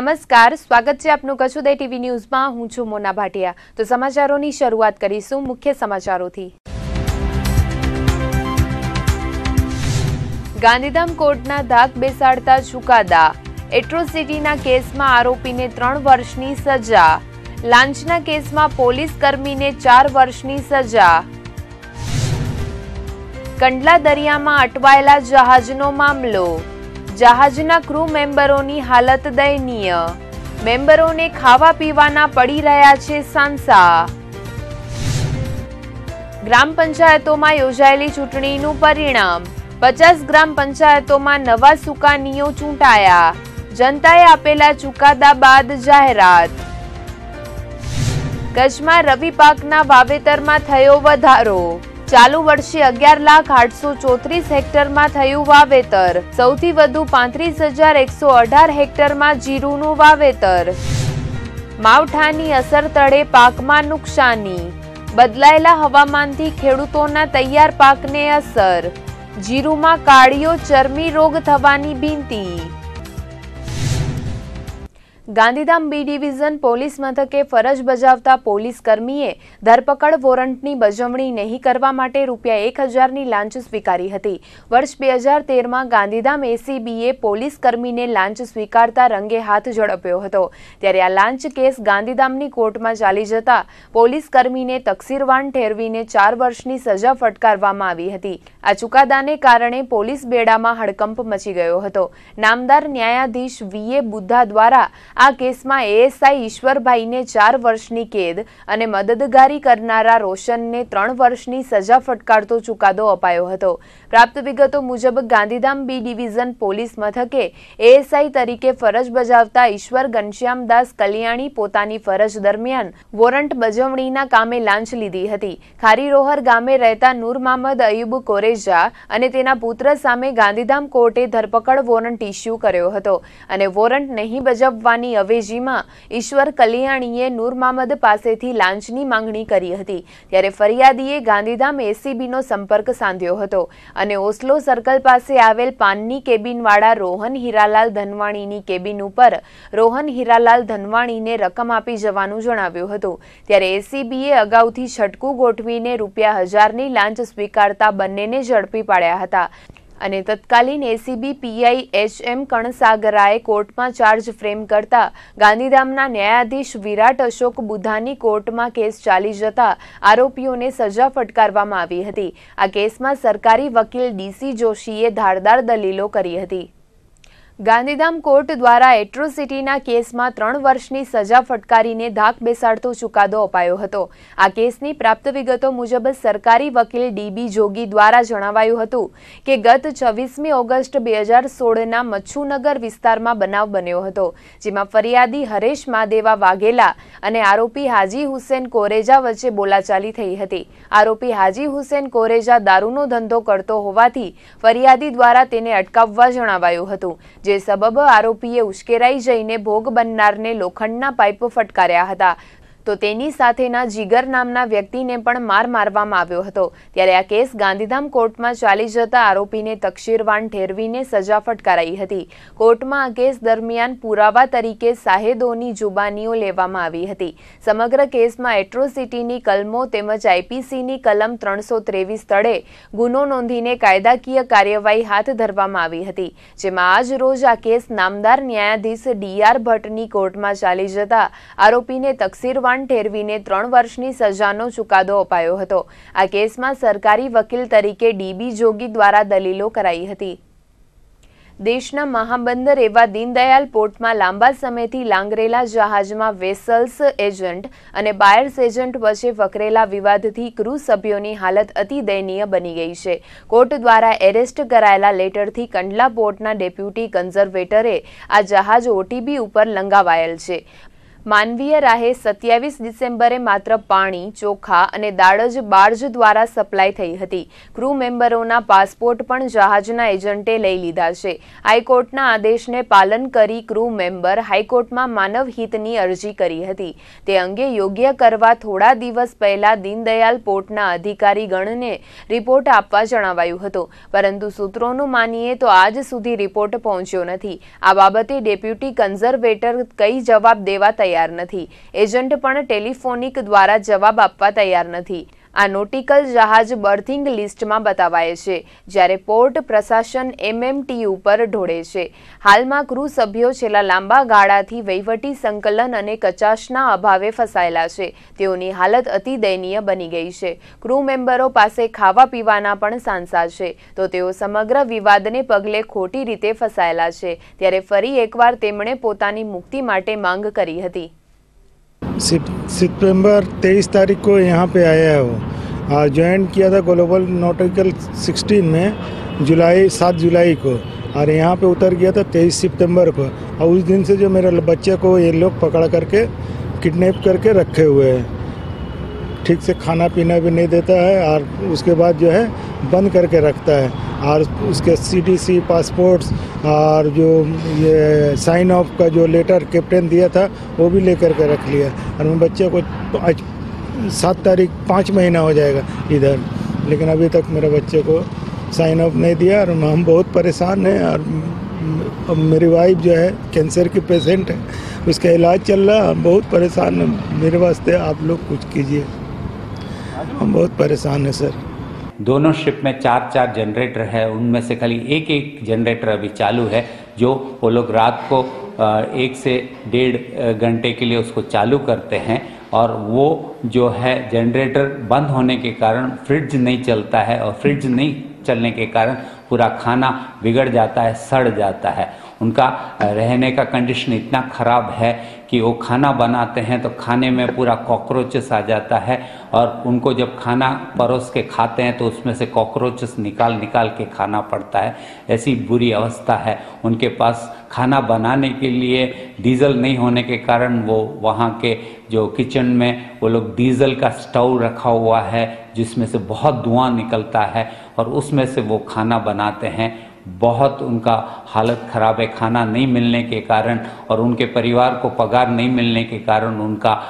નમસ્કાર સ્વાગત છે આપનું કચુદય ટીવી ન્યૂઝમાં હું છું મોના ભાટિયા તો સમાચારોની શરૂઆત કરીશું મુખ્ય સમાચારોથી ગાંધીધામ કોર્ટના ધાક બેસાડતા ચુકાદા એટ્રોસિટીના કેસમાં આરોપીને ત્રણ વર્ષની સજા લાંચના કેસમાં પોલીસ કર્મીને ચાર વર્ષની સજા કંડલા દરિયામાં અટવાયેલા જહાજનો મામલો જહાજના ક્રૂ મેમ્બરોની હાલત દયનીય મેમ્બરોને ખાવા પીવાના પડી રહ્યા છે સાંસા ગ્રામ પંચાયતોમાં યોજાયેલી ચૂંટણીનું પરિણામ પચાસ ગ્રામ પંચાયતોમાં નવા સુકાનીઓ ચૂંટાયા જનતાએ આપેલા ચુકાદા બાદ જાહેરાત કચ્છમાં રવિ પાકના વાવેતરમાં થયો વધારો ચાલુ વર્ષે અગિયાર લાખ આઠસો ચોત્રીસ હેક્ટરમાં થયું વાવેતર સૌથી વધુ પાંત્રીસ હજાર એકસો અઢાર હેક્ટરમાં જીરુનું વાવેતર માવઠાની અસર તળે પાકમાં નુકસાની બદલાયેલા હવામાનથી ખેડૂતોના તૈયાર પાકને અસર જીરુમાં કાળીઓ ચરમી રોગ થવાની ભીંતી ગાંધીધામ બી ડિવિઝન પોલીસ મથકે ફરજ બજાવતા પોલીસ કર્મીએ ધરપકડ વોરંટની બજવણી નહીં કરવા માટે રૂપિયા એક હજારની લાંચ સ્વીકારી હતી વર્ષ બે હજાર તેરમાં ગાંધીધામ એસીબીએ પોલીસ કર્મીને લાંચ સ્વીકારતા રંગે હાથ ઝડપ્યો હતો ત્યારે આ લાંચ કેસ ગાંધીધામની કોર્ટમાં ચાલી જતા પોલીસ કર્મીને તકસીરવાન ઠેરવીને ચાર વર્ષની સજા ફટકારવામાં આવી હતી આ ચુકાદાને કારણે પોલીસ બેડામાં હડકંપ મચી ગયો હતો નામદાર ન્યાયાધીશ વીએ બુદ્ધા દ્વારા આ કેસમાં એએસઆઈ ઈશ્વરભાઈને ચાર વર્ષની કેદ અને મદદગારી કરનારા રોશનને ત્રણ વર્ષની સજા ફટકારતો ચુકાદો અપાયો હતો પ્રાપ્ત વિગતો મુજબ ગાંધીધામ બી ડિવિઝન પોલીસ મથકે એએસઆઈ તરીકે ફરજ બજાવતા ઈશ્વર ઘનશ્યામદાસ કલ્યાણી પોતાની ફરજ દરમિયાન વોરંટ બજવણીના કામે લાંચ લીધી હતી ખારીરોહર ગામે રહેતા નૂર મામદ અયુબ કોરેજા અને તેના પુત્ર સામે ગાંધીધામ કોર્ટે ધરપકડ વોરંટ ઇસ્યુ કર્યો હતો અને વોરંટ નહીં બજાવવાની મામલાની અવેજીમાં ઈશ્વર કલ્યાણીએ નૂરમામદ પાસેથી લાંચની માંગણી કરી હતી ત્યારે ફરિયાદીએ ગાંધીધામ એસીબીનો સંપર્ક સાધ્યો હતો અને ઓસ્લો સર્કલ પાસે આવેલ પાનની કેબિનવાળા રોહન હીરાલાલ ધનવાણીની કેબિન ઉપર રોહન હીરાલાલ ધનવાણીને રકમ આપી જવાનું જણાવ્યું હતું ત્યારે એસીબીએ અગાઉથી છટકું ગોઠવીને રૂપિયા હજારની લાંચ સ્વીકારતા બંનેને ઝડપી પાડ્યા હતા અને તત્કાલીન એસીબી પીઆઈ એચ એમ કણસાગરાએ કોર્ટમાં ચાર્જ ફ્રેમ કરતા ગાંધીધામના ન્યાયાધીશ વિરાટ અશોક બુધાની કોર્ટમાં કેસ ચાલી જતા આરોપીઓને સજા ફટકારવામાં આવી હતી આ કેસમાં સરકારી વકીલ ડીસી જોશીએ ધારદાર દલીલો કરી હતી ગાંધીધામ કોર્ટ દ્વારા એટ્રોસિટીના કેસમાં ત્રણ વર્ષની સજા ફટકારીને ધાક બેસાડતો ચુકાદો અપાયો હતો આ કેસની પ્રાપ્ત વિગતો મુજબ સરકારી વકીલ ડીબી જોગી દ્વારા જણાવાયું હતું કે ગત છવ્વીસમી ઓગસ્ટ બે હજાર સોળના મચ્છુનગર વિસ્તારમાં બનાવ બન્યો હતો જેમાં ફરિયાદી હરેશ માદેવા વાઘેલા અને આરોપી હાજી હુસેન કોરેજા વચ્ચે બોલાચાલી થઈ હતી આરોપી હાજી હુસેન કોરેજા દારૂનો ધંધો કરતો હોવાથી ફરિયાદી દ્વારા તેને અટકાવવા જણાવાયું હતું જે સબબ આરોપીએ ઉશ્કેરાઈ જઈને ભોગ બનનારને લોખંડના પાઇપ ફટકાર્યા હતા તો તેની સાથેના જીગર નામના વ્યક્તિને પણ માર મારવામાં આવ્યો હતો ત્યારે આ કેસ ગાંધીધામ કોર્ટમાં ચાલી જતા આરોપીને તકશીરવાન ઠેરવીને સજા ફટકારાઈ હતી કોર્ટમાં આ કેસ દરમિયાન પુરાવા તરીકે સાહેદોની જુબાનીઓ લેવામાં આવી હતી સમગ્ર કેસમાં એટ્રોસિટીની કલમો તેમજ આઈપીસીની કલમ ત્રણસો ત્રેવીસ સ્થળે ગુનો નોંધીને કાયદાકીય કાર્યવાહી હાથ ધરવામાં આવી હતી જેમાં આજ રોજ આ કેસ નામદાર ન્યાયાધીશ ડીઆર ભટ્ટની કોર્ટમાં ચાલી જતા આરોપીને તકસીરવાન કૌભાંડ ઠેરવીને ત્રણ વર્ષની સજાનો ચુકાદો અપાયો હતો આ કેસમાં સરકારી વકીલ તરીકે ડીબી જોગી દ્વારા દલીલો કરાઈ હતી દેશના મહાબંદર એવા દીનદયાલ પોર્ટમાં લાંબા સમયથી લાંગરેલા જહાજમાં વેસલ્સ એજન્ટ અને બાયર્સ એજન્ટ વચ્ચે વકરેલા વિવાદથી ક્રૂ સભ્યોની હાલત અતિ દયનીય બની ગઈ છે કોર્ટ દ્વારા એરેસ્ટ કરાયેલા લેટરથી કંડલા પોર્ટના ડેપ્યુટી કન્ઝર્વેટરે આ જહાજ ઓટીબી ઉપર લંગાવાયેલ છે માનવીય રાહે સત્યાવીસ ડિસેમ્બરે માત્ર પાણી ચોખા અને દાળ બાર્જ દ્વારા સપ્લાય થઈ હતી ક્રૂ મેમ્બરોના પાસપોર્ટ પણ જહાજના એજન્ટે લઈ લીધા છે હાઈકોર્ટના આદેશને પાલન કરી ક્રૂ મેમ્બર હાઈકોર્ટમાં માનવહિતની અરજી કરી હતી તે અંગે યોગ્ય કરવા થોડા દિવસ પહેલા દીનદયાલ પોર્ટના અધિકારી ગણને રિપોર્ટ આપવા જણાવાયું હતું પરંતુ સૂત્રોનું માનીએ તો આજ સુધી રિપોર્ટ પહોંચ્યો નથી આ બાબતે ડેપ્યુટી કન્ઝર્વેટર કઈ જવાબ દેવા તૈયાર તૈયાર નથી એજન્ટ પણ ટેલિફોનિક દ્વારા જવાબ આપવા તૈયાર નથી આ નોટિકલ જહાજ બર્થિંગ લિસ્ટમાં બતાવાય છે જ્યારે પોર્ટ પ્રશાસન એમએમટી ઉપર ઢોળે છે હાલમાં ક્રૂ સભ્યો છેલ્લા લાંબા ગાળાથી વહીવટી સંકલન અને કચાશના અભાવે ફસાયેલા છે તેઓની હાલત અતિ દયનીય બની ગઈ છે ક્રૂ મેમ્બરો પાસે ખાવા પીવાના પણ સાંસા છે તો તેઓ સમગ્ર વિવાદને પગલે ખોટી રીતે ફસાયેલા છે ત્યારે ફરી એકવાર તેમણે પોતાની મુક્તિ માટે માંગ કરી હતી सितंबर तेईस तारीख को यहाँ पे आया है वो ज्वाइन किया था ग्लोबल नोटिकल सिक्सटीन में जुलाई सात जुलाई को और यहाँ पे उतर गया था तेईस सितंबर को और उस दिन से जो मेरे बच्चे को ये लोग पकड़ करके किडनैप करके रखे हुए हैं ठीक से खाना पीना भी नहीं देता है और उसके बाद जो है बंद करके रखता है और उसके सीटीसी पासपोर्ट्स और जो ये साइन ऑफ का जो लेटर कैप्टन दिया था वो भी लेकर के रख लिया और मैं बच्चे को आज सात तारीख पाँच महीना हो जाएगा इधर लेकिन अभी तक मेरे बच्चे को साइन ऑफ नहीं दिया और हम बहुत परेशान हैं और मेरी वाइफ जो है कैंसर की पेशेंट है उसका इलाज चल रहा है बहुत परेशान है मेरे वास्ते आप लोग कुछ कीजिए हम बहुत परेशान हैं सर दोनों शिप में चार चार जनरेटर है उनमें से खाली एक एक जनरेटर अभी चालू है जो वो लोग रात को एक से डेढ़ घंटे के लिए उसको चालू करते हैं और वो जो है जनरेटर बंद होने के कारण फ्रिज नहीं चलता है और फ्रिज नहीं चलने के कारण पूरा खाना बिगड़ जाता है सड़ जाता है उनका रहने का कंडीशन इतना ख़राब है कि वो खाना बनाते हैं तो खाने में पूरा कॉकरोचेस आ जाता है और उनको जब खाना परोस के खाते हैं तो उसमें से कॉकरोचेस निकाल निकाल के खाना पड़ता है ऐसी बुरी अवस्था है उनके पास खाना बनाने के लिए डीजल नहीं होने के कारण वो वहाँ के जो किचन में वो लोग डीजल का स्टोव रखा हुआ है जिसमें से बहुत धुआं निकलता है और उसमें से वो खाना बनाते हैं बहुत उनका हालत ख़राब है खाना नहीं मिलने के कारण और उनके परिवार को पगार नहीं मिलने के कारण उनका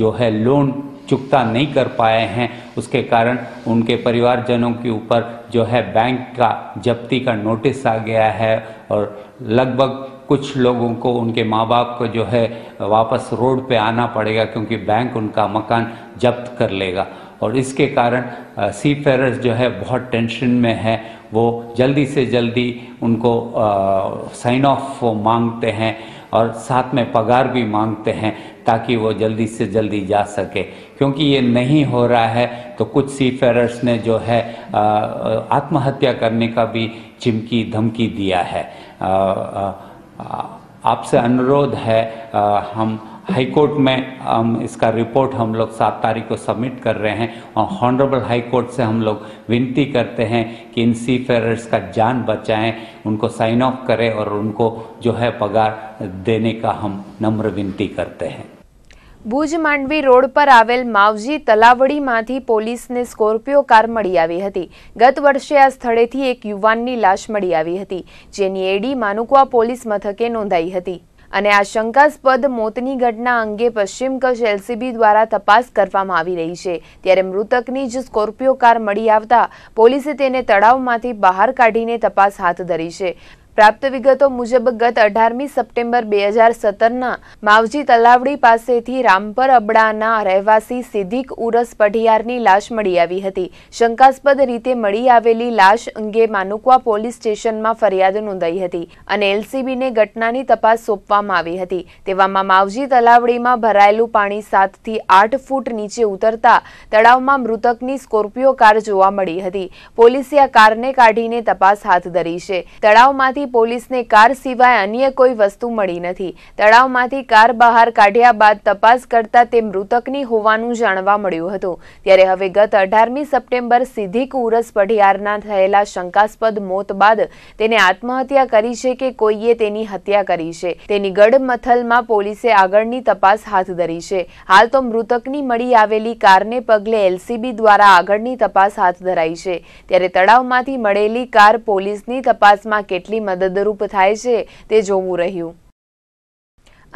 जो है लोन चुकता नहीं कर पाए हैं उसके कारण उनके परिवारजनों के ऊपर जो है बैंक का जब्ती का नोटिस आ गया है और लगभग कुछ लोगों को उनके माँ बाप को जो है वापस रोड पे आना पड़ेगा क्योंकि बैंक उनका मकान जब्त कर लेगा और इसके कारण सी फेरर्स जो है बहुत टेंशन में है वो जल्दी से जल्दी उनको साइन ऑफ मांगते हैं और साथ में पगार भी मांगते हैं ताकि वो जल्दी से जल्दी जा सके क्योंकि ये नहीं हो रहा है तो कुछ सी फेरर्स ने जो है आत्महत्या करने का भी चिमकी धमकी दिया है आपसे अनुरोध है आ, हम हाई कोर्ट में हम इसका रिपोर्ट हम लोग सात तारीख को सबमिट कर रहे हैं और हॉनरेबल हाई कोर्ट से हम लोग विनती करते हैं कि इन सी फेयरर्स का जान बचाएं उनको साइन ऑफ करें और उनको जो है पगार देने का हम नम्र विनती करते हैं भूज मांडवी ભુજ માંડવી રોડ પર આવેલ માવજી તલાવડીમાંથી પોલીસને સ્કોર્પિયો કાર મળી આવી હતી ગત વર્ષે આ સ્થળેથી એક યુવાનની लाश मड़ी આવી હતી जेनी एडी માનુકવા પોલીસ मथके નોંધાઈ હતી અને આ શંકાસ્પદ મોતની ઘટના અંગે પશ્ચિમ કચ્છ એલસીબી દ્વારા તપાસ કરવામાં આવી રહી છે ત્યારે મૃતકની જ સ્કોર્પિયો કાર મળી આવતા પોલીસે તેને તળાવમાંથી બહાર કાઢીને તપાસ હાથ ધરી છે પ્રાપ્ત વિગતો મુજબ ગત અઢારમી સપ્ટેમ્બર બે હજાર સત્તરના માવજી તલાવડી પાસેથી રામપર અબડાના રહેવાસી સિદ્ધિક ઉરસ પઢિયારની લાશ મળી આવી હતી શંકાસ્પદ રીતે મળી આવેલી લાશ અંગે માનુકવા પોલીસ સ્ટેશનમાં ફરિયાદ નોંધાઈ હતી અને એલસીબીને ઘટનાની તપાસ સોંપવામાં આવી હતી તેવામાં માવજી તલાવડીમાં ભરાયેલું પાણી સાતથી આઠ ફૂટ નીચે ઉતરતા તળાવમાં મૃતકની સ્કોર્પિયો કાર જોવા મળી હતી પોલીસે આ કારને કાઢીને તપાસ હાથ ધરી છે તળાવમાંથી ત્યારથી પોલીસને કાર સિવાય અન્ય કોઈ વસ્તુ મળી નથી તળાવમાંથી કાર બહાર કાઢ્યા બાદ તપાસ કરતા તે મૃતકની હોવાનું જાણવા મળ્યું હતું ત્યારે હવે ગત અઢારમી સપ્ટેમ્બર સિદ્ધિક ઉરસ પઢિયારના થયેલા શંકાસ્પદ મોત બાદ તેને આત્મહત્યા કરી છે કે કોઈએ તેની હત્યા કરી છે તેની ગઢમથલમાં પોલીસે આગળની તપાસ હાથ ધરી છે હાલ તો મૃતકની મળી આવેલી કારને પગલે એલસીબી દ્વારા આગળની તપાસ હાથ ધરાઈ છે ત્યારે તળાવમાંથી મળેલી કાર પોલીસની તપાસમાં કેટલી મદદરૂપ થાય છે તે જોવું રહ્યું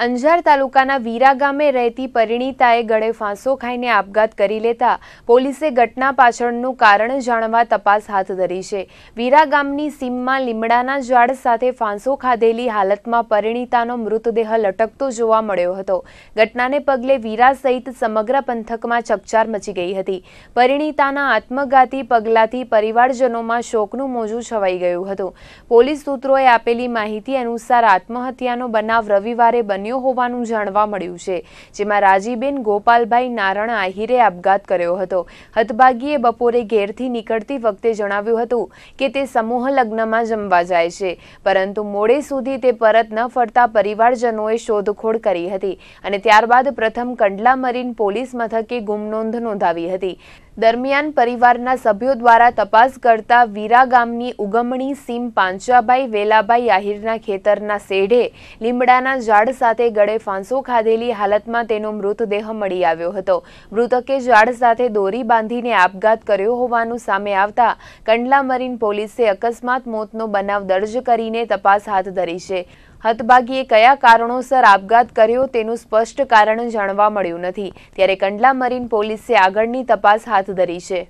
અંજાર તાલુકાના વીરા ગામે રહેતી પરિણીતાએ ગળે ફાંસો ખાઈને આપઘાત કરી લેતા પોલીસે ઘટના પાછળનું કારણ જાણવા તપાસ હાથ ધરી છે વીરા ગામની સીમમાં લીમડાના ઝાડ સાથે ફાંસો ખાધેલી હાલતમાં પરિણીતાનો મૃતદેહ લટકતો જોવા મળ્યો હતો ઘટનાને પગલે વીરા સહિત સમગ્ર પંથકમાં ચકચાર મચી ગઈ હતી પરિણીતાના આત્મઘાતી પગલાથી પરિવારજનોમાં શોકનું મોજું છવાઈ ગયું હતું પોલીસ સૂત્રોએ આપેલી માહિતી અનુસાર આત્મહત્યાનો બનાવ રવિવારે બન્યો બન્યો હોવાનું જાણવા મળ્યું છે જેમાં રાજીબેન ગોપાલભાઈ નારણ આહિરે આપઘાત કર્યો હતો હતભાગીએ બપોરે ઘેરથી નીકળતી વખતે જણાવ્યું હતું કે તે સમૂહ લગ્નમાં જમવા જાય છે પરંતુ મોડે સુધી તે પરત ન ફરતા પરિવારજનોએ શોધખોળ કરી હતી અને ત્યારબાદ પ્રથમ કંડલા મરીન પોલીસ મથકે ગુમ નોંધ નોંધાવી હતી દરમિયાન પરિવારના સભ્યો દ્વારા તપાસ કરતા વીરા ગામની ઉગમણી સીમ પાંચાભાઈ વેલાભાઈ આહિરના ખેતરના શેઢે લીમડાના ઝાડ સાથે ગળે ફાંસો ખાધેલી હાલતમાં તેનો મૃતદેહ મળી આવ્યો હતો મૃતકે ઝાડ સાથે દોરી બાંધીને આપઘાત કર્યો હોવાનું સામે આવતા કંડલા મરીન પોલીસે અકસ્માત મોતનો બનાવ દર્જ કરીને તપાસ હાથ ધરી છે હતભાગીએ કયા કારણોસર આપઘાત કર્યો તેનું સ્પષ્ટ કારણ જાણવા મળ્યું નથી ત્યારે કંડલા મરીન પોલીસે આગળની તપાસ હાથ ધરી છે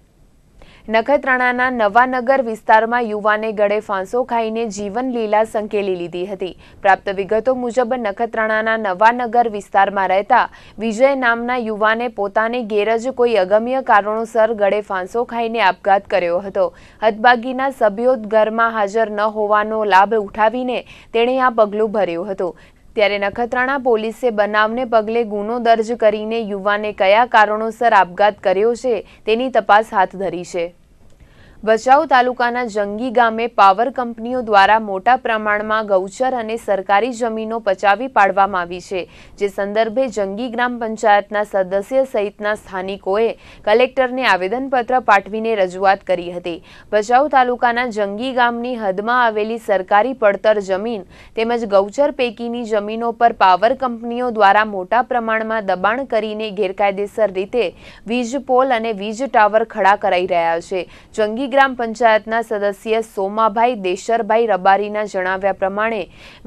નખત્રાણાના નવાનગર વિસ્તારમાં યુવાને ગળે ફાંસો ખાઈને જીવનલીલા સંકેલી લીધી હતી પ્રાપ્ત વિગતો મુજબ નખત્રાણાના નવાનગર વિસ્તારમાં રહેતા વિજય નામના યુવાને પોતાની ગેરજ કોઈ અગમ્ય કારણોસર ગળે ફાંસો ખાઈને આપઘાત કર્યો હતો હદબાગીના સભ્યો ઘરમાં હાજર ન હોવાનો લાભ ઉઠાવીને તેણે આ પગલું ભર્યું હતું ત્યારે નખત્રાણા પોલીસે બનાવને પગલે ગુનો દર્જ કરીને યુવાને કયા કારણોસર આપઘાત કર્યો છે તેની તપાસ હાથ ધરી છે ભચાઉ તાલુકાના જંગી ગામે પાવર કંપનીઓ દ્વારા મોટા પ્રમાણમાં ગૌચર અને સરકારી જમીનો પચાવી પાડવામાં આવી છે જે સંદર્ભે જંગી ગ્રામ પંચાયતના સદસ્ય સહિતના સ્થાનિકોએ કલેક્ટરને આવેદનપત્ર પાઠવીને રજૂઆત કરી હતી ભચાઉ તાલુકાના જંગી ગામની હદમાં આવેલી સરકારી પડતર જમીન તેમજ ગૌચર પૈકીની જમીનો પર પાવર કંપનીઓ દ્વારા મોટા પ્રમાણમાં દબાણ કરીને ગેરકાયદેસર રીતે વીજ પોલ અને વીજ ટાવર ખડા કરાઈ રહ્યા છે જંગી ધારી ગ્રામ પંચાયતના સદસ્ય સોમાભાઈ દેશરભાઈ રબારીના જણાવ્યા પ્રમાણે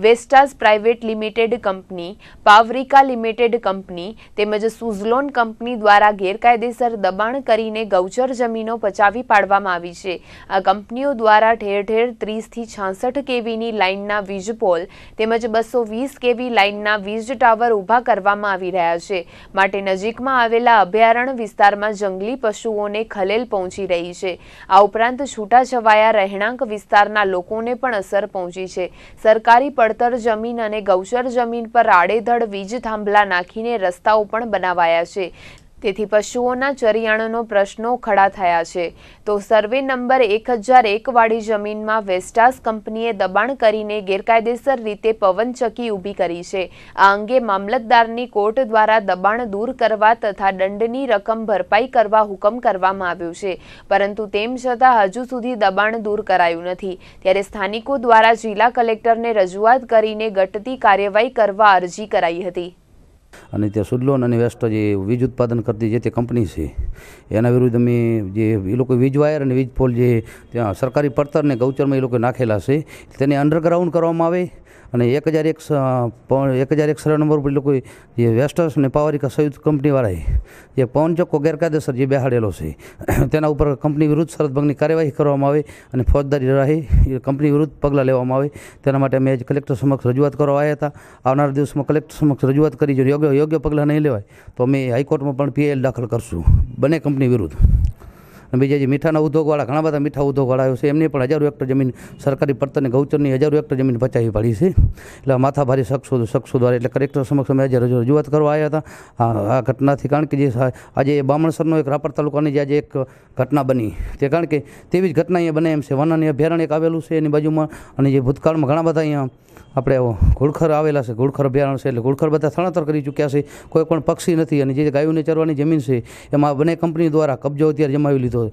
Vestas private limited company Powerica limited company તેમજ સુઝલોન કંપની દ્વારા ગેરકાયદેસર દબાણ કરીને ગૌચર જમીનો પચાવી પાડવામાં આવી છે આ કંપનીઓ દ્વારા ઠેર ઠેર ત્રીસથી છાસઠ કેવીની લાઇનના વીજ પોલ તેમજ બસો વીસ કેવી લાઇનના વીજ ટાવર ઊભા કરવામાં આવી રહ્યા છે માટે નજીકમાં આવેલા અભયારણ્ય વિસ્તારમાં જંગલી પશુઓને ખલેલ પહોંચી રહી છે આ ઉપરાંત છૂટાછવાયા રહેણાંક વિસ્તારના લોકોને પણ અસર પહોંચી છે સરકારી પડતર જમીન અને ગૌચર જમીન પર આડેધડ વીજ થાંભલા નાખીને રસ્તાઓ પણ બનાવાયા છે તેથી પશુઓના ચરિયાણનો પ્રશ્નો ખડા થયા છે તો સર્વે નંબર એક હજાર એકવાળી જમીનમાં વેસ્ટાસ કંપનીએ દબાણ કરીને ગેરકાયદેસર રીતે પવનચક્કી ઊભી કરી છે આ અંગે મામલતદારની કોર્ટ દ્વારા દબાણ દૂર કરવા તથા દંડની રકમ ભરપાઈ કરવા હુકમ કરવામાં આવ્યો છે પરંતુ તેમ છતાં હજુ સુધી દબાણ દૂર કરાયું નથી ત્યારે સ્થાનિકો દ્વારા જિલ્લા કલેક્ટરને રજૂઆત કરીને ઘટતી કાર્યવાહી કરવા અરજી કરાઈ હતી અને તે સુડલોન અને વેસ્ટ જે વીજ ઉત્પાદન કરતી જે તે કંપની છે એના વિરુદ્ધ અમે જે એ લોકો વીજ વાયર અને વીજ પોલ જે ત્યાં સરકારી પડતરને ગૌચરમાં એ લોકો નાખેલા છે તેને અંડરગ્રાઉન્ડ કરવામાં આવે અને એક હજાર એક એક હજાર એક સરળ નંબર ઉપર લોકો એ વેસ્ટર્સ અને પાવરિકા સંયુક્ત કંપનીવાળાએ જે પવન ચોખ્ખો ગેરકાયદેસર જે બેહાડેલો છે તેના ઉપર કંપની વિરુદ્ધ શરતભંગની કાર્યવાહી કરવામાં આવે અને ફોજદારી રાહી કંપની વિરુદ્ધ પગલાં લેવામાં આવે તેના માટે અમે કલેક્ટર સમક્ષ રજૂઆત કરવા આવ્યા હતા આવનારા દિવસમાં કલેક્ટર સમક્ષ રજૂઆત કરી જો યોગ્ય યોગ્ય પગલાં નહીં લેવાય તો અમે હાઈકોર્ટમાં પણ પીએલ દાખલ કરશું બંને કંપની વિરુદ્ધ બીજા જે મીઠાના ઉદ્યોગવાળા ઘણા બધા મીઠા ઉદ્યોગવાળા છે એમને પણ હજારો હેક્ટર જમીન સરકારી પડતરની ગૌચરની હજારો હેક્ટર જમીન બચાવી પાડી છે એટલે માથાભારી શખ્સો શખ્સો દ્વારા એટલે કલેક્ટર સમક્ષ અમે આજે રજૂઆત કરવા આવ્યા હતા આ ઘટનાથી કારણ કે જે આજે એ બામણસરનો એક રાપર તાલુકાની જે આજે એક ઘટના બની તે કારણ કે તેવી જ ઘટના અહીંયા બને એમ છે વન અને અભયારણ્ય આવેલું છે એની બાજુમાં અને જે ભૂતકાળમાં ઘણા બધા અહીંયા આપણે ઘુડખર આવેલા છે ઘુડખર અભયારણ્ય છે એટલે ઘુડખર બધા સ્થળાંતર કરી ચૂક્યા છે કોઈ પણ પક્ષી નથી અને જે ગાયોને ચરવાની જમીન છે એમાં બંને કંપની દ્વારા કબજો અત્યારે જમાવી લીધો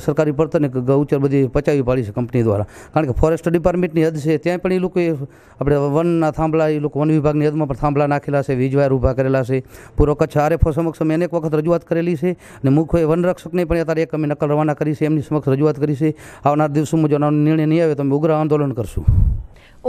સરકારી પડતરને ગૌચર બધી પચાવી પાડી છે કંપની દ્વારા કારણ કે ફોરેસ્ટ ડિપાર્ટમેન્ટની હદ છે ત્યાં પણ એ લોકોએ આપણે વનના થાંભલા એ લોકો વન વિભાગની હદમાં પણ થાંભલા નાખેલા છે વીજવાયર ઊભા કરેલા છે પૂર્વ કચ્છ આરએફઓ સમક્ષ અમે અનેક વખત રજૂઆત કરેલી છે અને મુખ્ય વનરક્ષકને પણ અત્યારે એક અમે નકલ રવાના કરી છે એમની સમક્ષ રજૂઆત કરી છે આવનાર દિવસોમાં જો નિર્ણય નહીં આવે તો અમે ઉગ્ર આંદોલન કરશું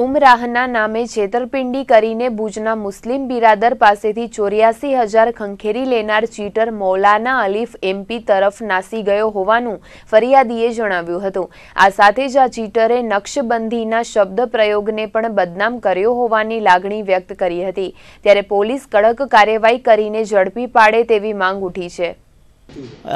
ઉમરાહના નામે છેતરપિંડી કરીને ભુજના મુસ્લિમ બિરાદર પાસેથી ચોર્યાસી હજાર ખંખેરી લેનાર ચીટર મૌલાના અલીફ એમપી તરફ નાસી ગયો હોવાનું ફરિયાદીએ જણાવ્યું હતું આ સાથે જ આ ચીટરે નક્ષબંધીના શબ્દ પ્રયોગને પણ બદનામ કર્યો હોવાની લાગણી વ્યક્ત કરી હતી ત્યારે પોલીસ કડક કાર્યવાહી કરીને ઝડપી પાડે તેવી માંગ ઉઠી છે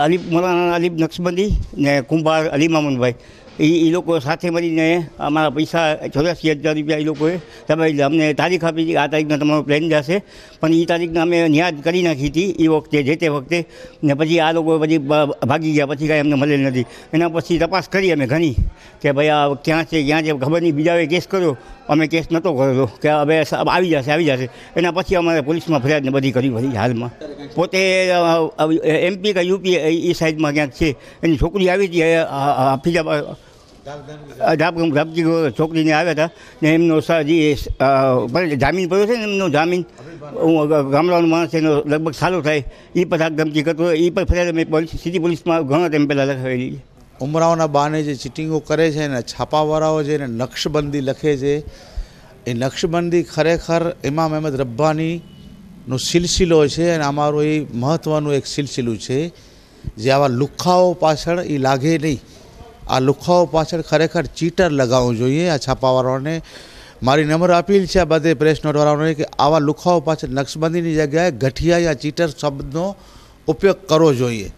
અલીફ મૌલાના અલીફ નક્ષબંધી ને કુંભાર અલી મામુનભાઈ એ એ લોકો સાથે મળીને અમારા પૈસા ચોર્યાસી હજાર રૂપિયા એ લોકોએ તમે અમને તારીખ આપી હતી આ તારીખના તમારો પ્લાન જશે પણ એ તારીખને અમે ન્યાદ કરી નાખી હતી એ વખતે જે તે વખતે ને પછી આ લોકો પછી ભાગી ગયા પછી કાંઈ અમને મળેલ નથી એના પછી તપાસ કરી અમે ઘણી કે ભાઈ આ ક્યાં છે ક્યાં છે ખબર નહીં બીજાએ કેસ કર્યો અમે કેસ નહોતો કર્યો કે હવે આવી જશે આવી જશે એના પછી અમારે પોલીસમાં ફરિયાદ ને બધી કરી પડી હાલમાં પોતે એમપી કે યુપી એ સાઈડમાં ક્યાંક છે એની છોકરી આવી હતી હાફિજાબાદ ધાપગમ ધાપજી છોકરીને આવ્યા હતા ને એમનો જે જામીન પડ્યો છે ને એમનો જામીન હું ગામડાનો માણસ એનો લગભગ સારો થાય એ પણ ધાકધમકી કરતો એ પણ ફરિયાદ મેં સિટી પોલીસમાં ઘણા ટાઈમ પહેલાં લખાવેલી છે ઉમરાઓના બાને જે ચીટિંગો કરે છે ને છાપાવાળાઓ જે નકશબંધી લખે છે એ નકશબંધી ખરેખર ઇમામ અહેમદ રબ્બાનીનો સિલસિલો છે અને અમારું એ મહત્ત્વનું એક સિલસિલું છે જે આવા લુખાઓ પાછળ એ લાગે નહીં આ લુખાઓ પાછળ ખરેખર ચીટર લગાવવું જોઈએ આ છાપાવાળાઓને મારી નમ્ર અપીલ છે આ બધે પ્રેસ નોટવાળાઓને કે આવા લુખાઓ પાછળ નક્સબંધીની જગ્યાએ ગઠિયા યા ચીટર શબ્દનો ઉપયોગ કરવો જોઈએ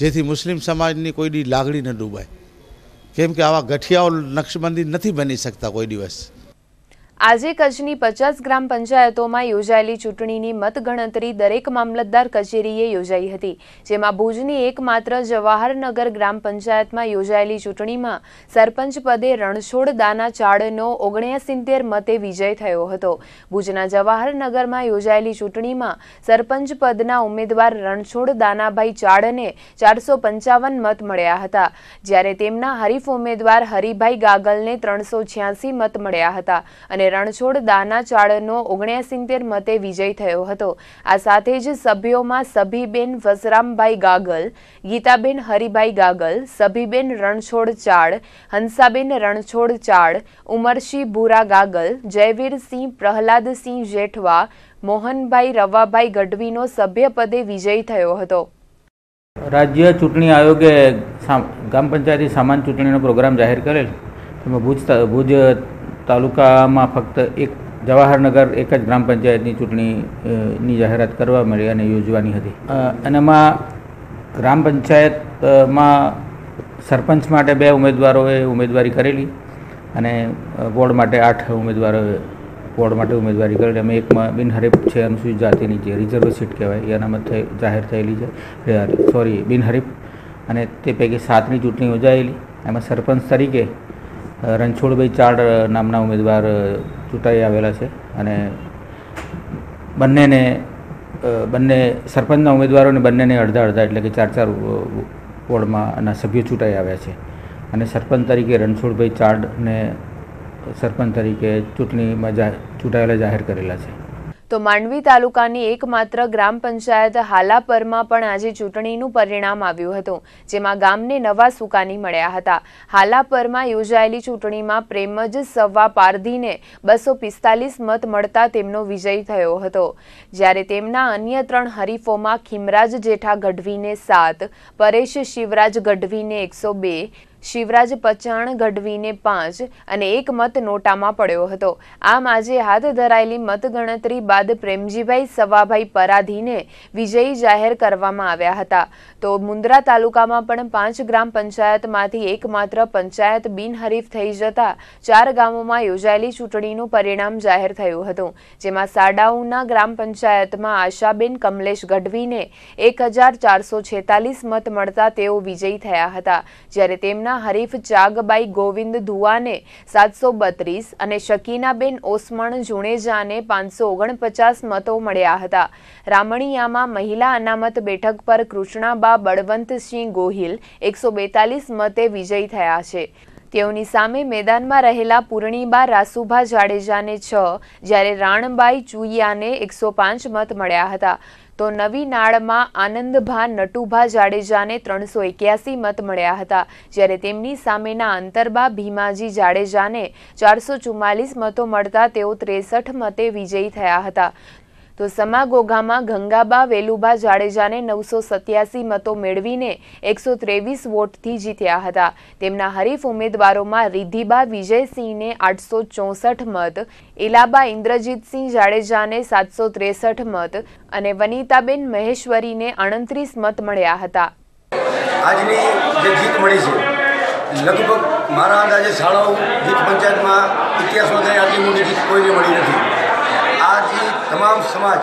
જેથી મુસ્લિમ સમાજની કોઈ દી લાગણી ન ડૂબાય કેમ કે આવા ગઠિયાઓ નક્સબંધી નથી બની શકતા કોઈ દિવસ આજે કચ્છની પચાસ ગ્રામ પંચાયતોમાં યોજાયેલી ચૂંટણીની મતગણતરી દરેક મામલતદાર કચેરીએ યોજાઈ હતી જેમાં ભુજની એકમાત્ર જવાહરનગર ગ્રામ પંચાયતમાં યોજાયેલી ચૂંટણીમાં સરપંચ પદે રણછોડ દાના ચાળનો ઓગણસિત્તેર મતે વિજય થયો હતો ભુજના જવાહરનગરમાં યોજાયેલી ચૂંટણીમાં સરપંચ પદના ઉમેદવાર રણછોડ દાનાભાઈ ચાળને ચારસો પંચાવન મત મળ્યા હતા જ્યારે તેમના હરીફ ઉમેદવાર હરિભાઈ ગાગલને ત્રણસો છ્યાસી મત મળ્યા હતા અને રણછોડ દાના ઓગણસિત્તેર મતે વિજય થયો હતો આ સાથે જ સભ્યોમાં સભીબેન વસરામભાઈ ગાગલ ગીતાબેન હરિભાઈ ગાગલ સભીબેન રણછોડ ચાળ હંસાબેન રણછોડ ચાળ ઉમરસિંહ ભૂરા ગાગલ જયવીરસિંહ પ્રહલાદસિંહ જેઠવા મોહનભાઈ રવાભાઈ ગઢવીનો સભ્યપદે વિજય થયો હતો રાજ્ય ચૂંટણી આયોગે ગ્રામ પંચાયતી સામાન્ય ચૂંટણીનો પ્રોગ્રામ જાહેર કરેલ તેમાં ભુજ ભુજ તાલુકામાં ફક્ત એક જવાહરનગર એક જ ગ્રામ પંચાયતની ચૂંટણીની જાહેરાત કરવા મળી અને યોજવાની હતી એનામાં ગ્રામ પંચાયતમાં સરપંચ માટે બે ઉમેદવારોએ ઉમેદવારી કરેલી અને વોર્ડ માટે આઠ ઉમેદવારોએ વોર્ડ માટે ઉમેદવારી કરેલી અમે એકમાં બિનહરીફ છે અનુસૂચિત જાતિની જે રિઝર્વ સીટ કહેવાય એ અનામત થઈ જાહેર થયેલી છે સોરી બિનહરીફ અને તે પૈકી સાતની ચૂંટણી યોજાયેલી એમાં સરપંચ તરીકે રણછોડભાઈ ચાડ નામના ઉમેદવાર ચૂંટાઈ આવેલા છે અને બંનેને બંને સરપંચના ઉમેદવારોને બંનેને અડધા અડધા એટલે કે ચાર ચાર વોર્ડમાં એના સભ્યો ચૂંટાઈ આવ્યા છે અને સરપંચ તરીકે રણછોડભાઈ ચાડને સરપંચ તરીકે ચૂંટણીમાં ચૂંટાયેલા જાહેર કરેલા છે તો માંડવી તાલુકાની એકમાત્ર ગ્રામ પંચાયત હાલાપરમાં પણ આજે ચૂંટણીનું પરિણામ આવ્યું હતું જેમાં ગામને નવા સુકાની મળ્યા હતા હાલાપરમાં યોજાયેલી ચૂંટણીમાં પ્રેમ જ સવા પારધીને બસો પિસ્તાલીસ મત મળતા તેમનો વિજય થયો હતો જ્યારે તેમના અન્ય ત્રણ હરીફોમાં ખીમરાજ જેઠા ગઢવીને સાત પરેશ શિવરાજ ગઢવીને એકસો બે શિવરાજ પચાણ ગઢવીને પાંચ અને એક મત નોટામાં પડ્યો હતો આમ આજે હાથ ધરાયેલી મતગણતરી બાદ પ્રેમજીભાઈ સવાભાઈ પરાધીને વિજયી જાહેર કરવામાં આવ્યા હતા તો મુન્દ્રા તાલુકામાં પણ પાંચ ગ્રામ પંચાયતમાંથી એકમાત્ર પંચાયત બિનહરીફ થઈ જતા ચાર ગામોમાં યોજાયેલી ચૂંટણીનું પરિણામ જાહેર થયું હતું જેમાં સાડાઉના ગ્રામ પંચાયતમાં આશાબેન કમલેશ ગઢવીને એક મત મળતા તેઓ વિજયી થયા હતા જ્યારે તેમના ગામના હરીફ ચાગબાઈ ગોવિંદ ધુવાને સાતસો બત્રીસ અને શકીનાબેન ઓસમણ જુણેજાને પાંચસો ઓગણપચાસ મતો મળ્યા હતા રામણીયામાં મહિલા અનામત બેઠક પર કૃષ્ણાબા બળવંતસિંહ ગોહિલ એકસો બેતાલીસ મતે વિજય થયા છે તેઓની સામે મેદાનમાં રહેલા પૂર્ણિબા રાસુભા જાડેજાને છ જ્યારે રાણબાઈ ચુઈયાને એકસો પાંચ મત મળ્યા હતા તો નવી નાળમાં આનંદભા નટુભા જાડેજાને ત્રણસો એક્યાસી મત મળ્યા હતા જ્યારે તેમની સામેના અંતરબા ભીમાજી જાડેજાને ચારસો ચુમ્માલીસ મતો મળતા તેઓ ત્રેસઠ મતે વિજયી થયા હતા તો સમાગોગામાં ગંગાબા વેલુભા જાડેજાને નવસો સત્યાસી મતો મેળવીને એકસો ત્રેવીસ વોટથી જીત્યા હતા તેમના હરીફ ઉમેદવારોમાં રિદ્ધિબા વિજયસિંહને આઠસો ચોસઠ મત ઇલાબા ઇન્દ્રજીતસિંહ જાડેજાને સાતસો ત્રેસઠ મત અને વનિતાબેન મહેશ્વરીને અણત્રીસ મત મળ્યા હતા આજની જે જીત મળી છે લગભગ મારા અંદાજે શાળાઓ ગીત પંચાયતમાં ઇતિહાસમાં આટલી મોટી જીત કોઈને મળી નથી તમામ સમાજ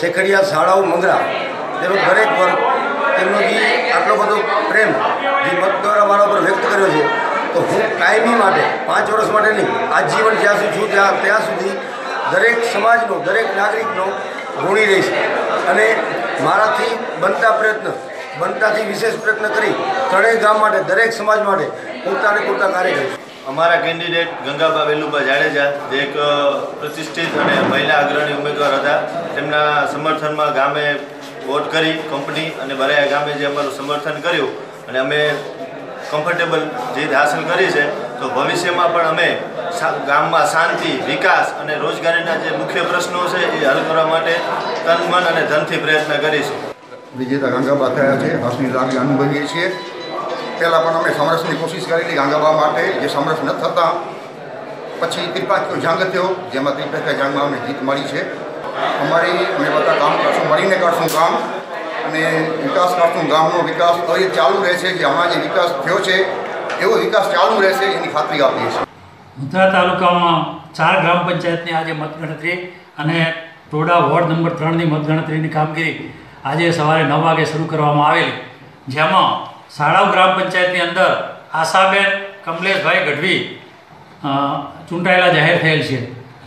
શેખડિયા શાળાઓ મંગરા તેમજ દરેક વર્ગ તેમનો જે આટલો બધો પ્રેમ જે મતદારો મારા ઉપર વ્યક્ત કર્યો છે તો હું કાયમી માટે પાંચ વર્ષ માટે નહીં આજીવન જ્યાં સુધી છું ત્યાં ત્યાં સુધી દરેક સમાજનો દરેક નાગરિકનો ઋણી રહીશ અને મારાથી બનતા પ્રયત્ન બનતાથી વિશેષ પ્રયત્ન કરી ત્રણેય ગામ માટે દરેક સમાજ માટે પૂરતા પોતાને પૂરતા કાર્ય કરીશ અમારા કેન્ડિડેટ ગંગાબા વેલુબા જાડેજા જે એક પ્રતિષ્ઠિત અને મહિલા અગ્રણી ઉમેદવાર હતા તેમના સમર્થનમાં ગામે વોટ કરી કંપની અને બરાયા ગામે જે અમારું સમર્થન કર્યું અને અમે કમ્ફર્ટેબલ જીત હાંસલ કરી છે તો ભવિષ્યમાં પણ અમે ગામમાં શાંતિ વિકાસ અને રોજગારીના જે મુખ્ય પ્રશ્નો છે એ હલ કરવા માટે તન મન અને ધનથી પ્રયત્ન કરીશું વિજેતા ગંગાબા થયા છે હર્ષની લાગણી અનુભવીએ છીએ પહેલાં પણ અમે સમરસની કોશિશ કરેલી ગાંગાબા માટે જે સમરસ ન થતા પછી ત્રિપાઠ્યો જંગ થયો જેમાં ત્રિપાઠ્યા જાંગમાં અમે જીત મળી છે અમારી અમે બધા કામ કરશું મળીને કરશું કામ અને વિકાસ કરશું ગામનો વિકાસ તો એ ચાલુ રહેશે જે હમણાં જે વિકાસ થયો છે એવો વિકાસ ચાલુ રહેશે એની ખાતરી આપીએ છીએ મુદ્રા તાલુકામાં ચાર ગ્રામ પંચાયતની આજે મતગણતરી અને ટોડા વોર્ડ નંબર ત્રણની મતગણતરીની કામગીરી આજે સવારે નવ વાગે શરૂ કરવામાં આવેલી જેમાં શાળાઓ ગ્રામ પંચાયતની અંદર આશાબેન કમલેશભાઈ ગઢવી ચૂંટાયેલા જાહેર થયેલ છે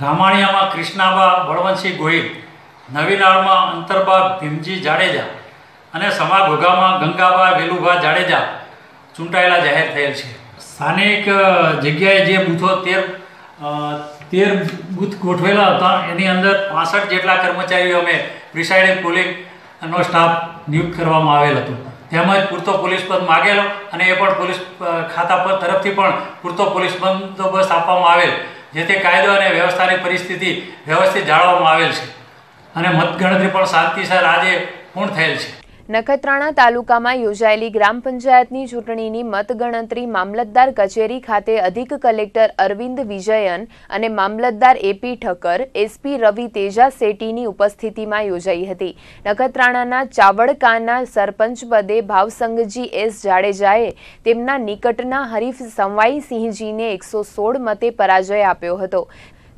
રામાણીયામાં કૃષ્ણાબા બળવંતસિંહ ગોહિલ નવીનાળમાં અંતરબા ભીમજી જાડેજા અને સમા ઘોઘામાં ગંગાબા વેલુભા જાડેજા ચૂંટાયેલા જાહેર થયેલ છે સ્થાનિક જગ્યાએ જે બૂથો તેર તેર બૂથ ગોઠવેલા હતા એની અંદર પાસઠ જેટલા કર્મચારીઓ અમે પ્રિસાઇડિંગ પોલિંગનો સ્ટાફ નિયુક્ત કરવામાં આવેલ હતો તેમજ પૂરતો પોલીસ બંધ માગેલો અને એ પણ પોલીસ ખાતા પર તરફથી પણ પૂરતો પોલીસ બંદોબસ્ત આપવામાં આવેલ જેથી કાયદો અને વ્યવસ્થાની પરિસ્થિતિ વ્યવસ્થિત જાળવવામાં આવેલ છે અને મતગણતરી પણ શાંતિસર આજે પૂર્ણ થયેલ છે નખત્રાણા તાલુકામાં યોજાયેલી ગ્રામ પંચાયતની ચૂંટણીની મતગણતરી મામલતદાર કચેરી ખાતે અધિક કલેક્ટર અરવિંદ વિજયન અને મામલતદાર એપી ઠક્કર એસપી રવિ તેજા શેટ્ટીની ઉપસ્થિતિમાં યોજાઈ હતી નખત્રાણાના ચાવડકાના સરપંચ પદે ભાવસંગજી એસ જાડેજાએ તેમના નિકટના હરીફ સંવાઈ સિંહજીને એકસો સોળ મતે પરાજય આપ્યો હતો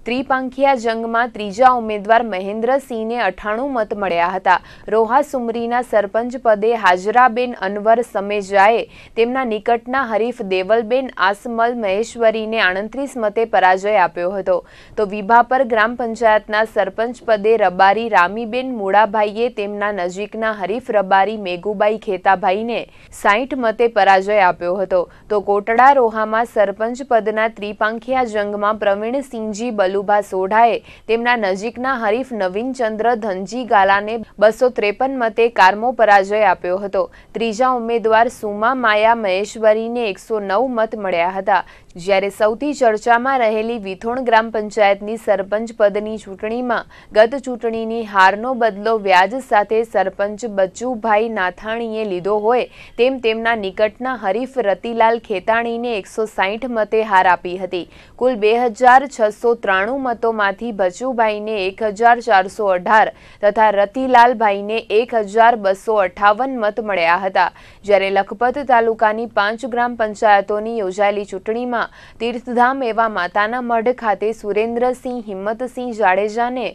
ત્રિપાંખિયા જંગમાં ત્રીજા ઉમેદવાર મહેન્દ્રસિંહને અઠાણું મત મળ્યા હતા રોહા સુમરીના સરપંચ પદે હાજરાબેન અનવર સમેજાએ તેમના નિકટના હરીફ દેવલબેન આસમલ મહેશ્વરીને આડત્રીસ મતે પરાજય આપ્યો હતો તો વિભાપર ગ્રામ પંચાયતના સરપંચ પદે રબારી રામીબેન મુળાભાઈએ તેમના નજીકના હરીફ રબારી મેઘુબાઈ ખેતાભાઈને સાહીઠ મતે પરાજય આપ્યો હતો તો કોટડા રોહામાં સરપંચ પદના ત્રિપાંખિયા જંગમાં પ્રવીણસિંહજી બલ વલુભા સોઢાએ તેમના નજીકના હરીફ નવીનચંદ્ર ધનજી ગાલાને બસો ત્રેપન મતે કારમો પરાજય આપ્યો હતો ત્રીજા ઉમેદવાર સુમા માયા મહેશ્વરીને એકસો નવ મત મળ્યા હતા જ્યારે સૌથી ચર્ચામાં રહેલી વિથોણ ગ્રામ પંચાયતની સરપંચ પદની ચૂંટણીમાં ગત ચૂંટણીની હારનો બદલો વ્યાજ સાથે સરપંચ બચુભાઈ નાથાણીએ લીધો હોય તેમ તેમના નિકટના હરીફ રતિલાલ ખેતાણીને એકસો સાહીઠ મતે હાર આપી હતી કુલ બે હજાર છસો ત્રાણું ત્રાણું મતોમાંથી ભચુભાઈને એક હજાર ચારસો અઢાર તથા રતિલાલભાઈને એક હજાર બસો અઠાવન મત મળ્યા હતા જ્યારે લખપત તાલુકાની પાંચ ગ્રામ પંચાયતોની યોજાયેલી ચૂંટણીમાં તીર્થધામ એવા માતાના મઢ ખાતે સુરેન્દ્રસિંહ હિંમતસિંહ જાડેજાને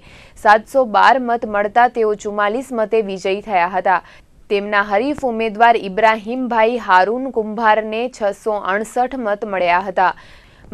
સાતસો બાર મત મળતા તેઓ ચુમ્માલીસ મતે વિજયી થયા હતા તેમના હરીફ ઉમેદવાર ઇબ્રાહીમભાઈ હારૂન કુંભારને છસો અડસઠ મત મળ્યા હતા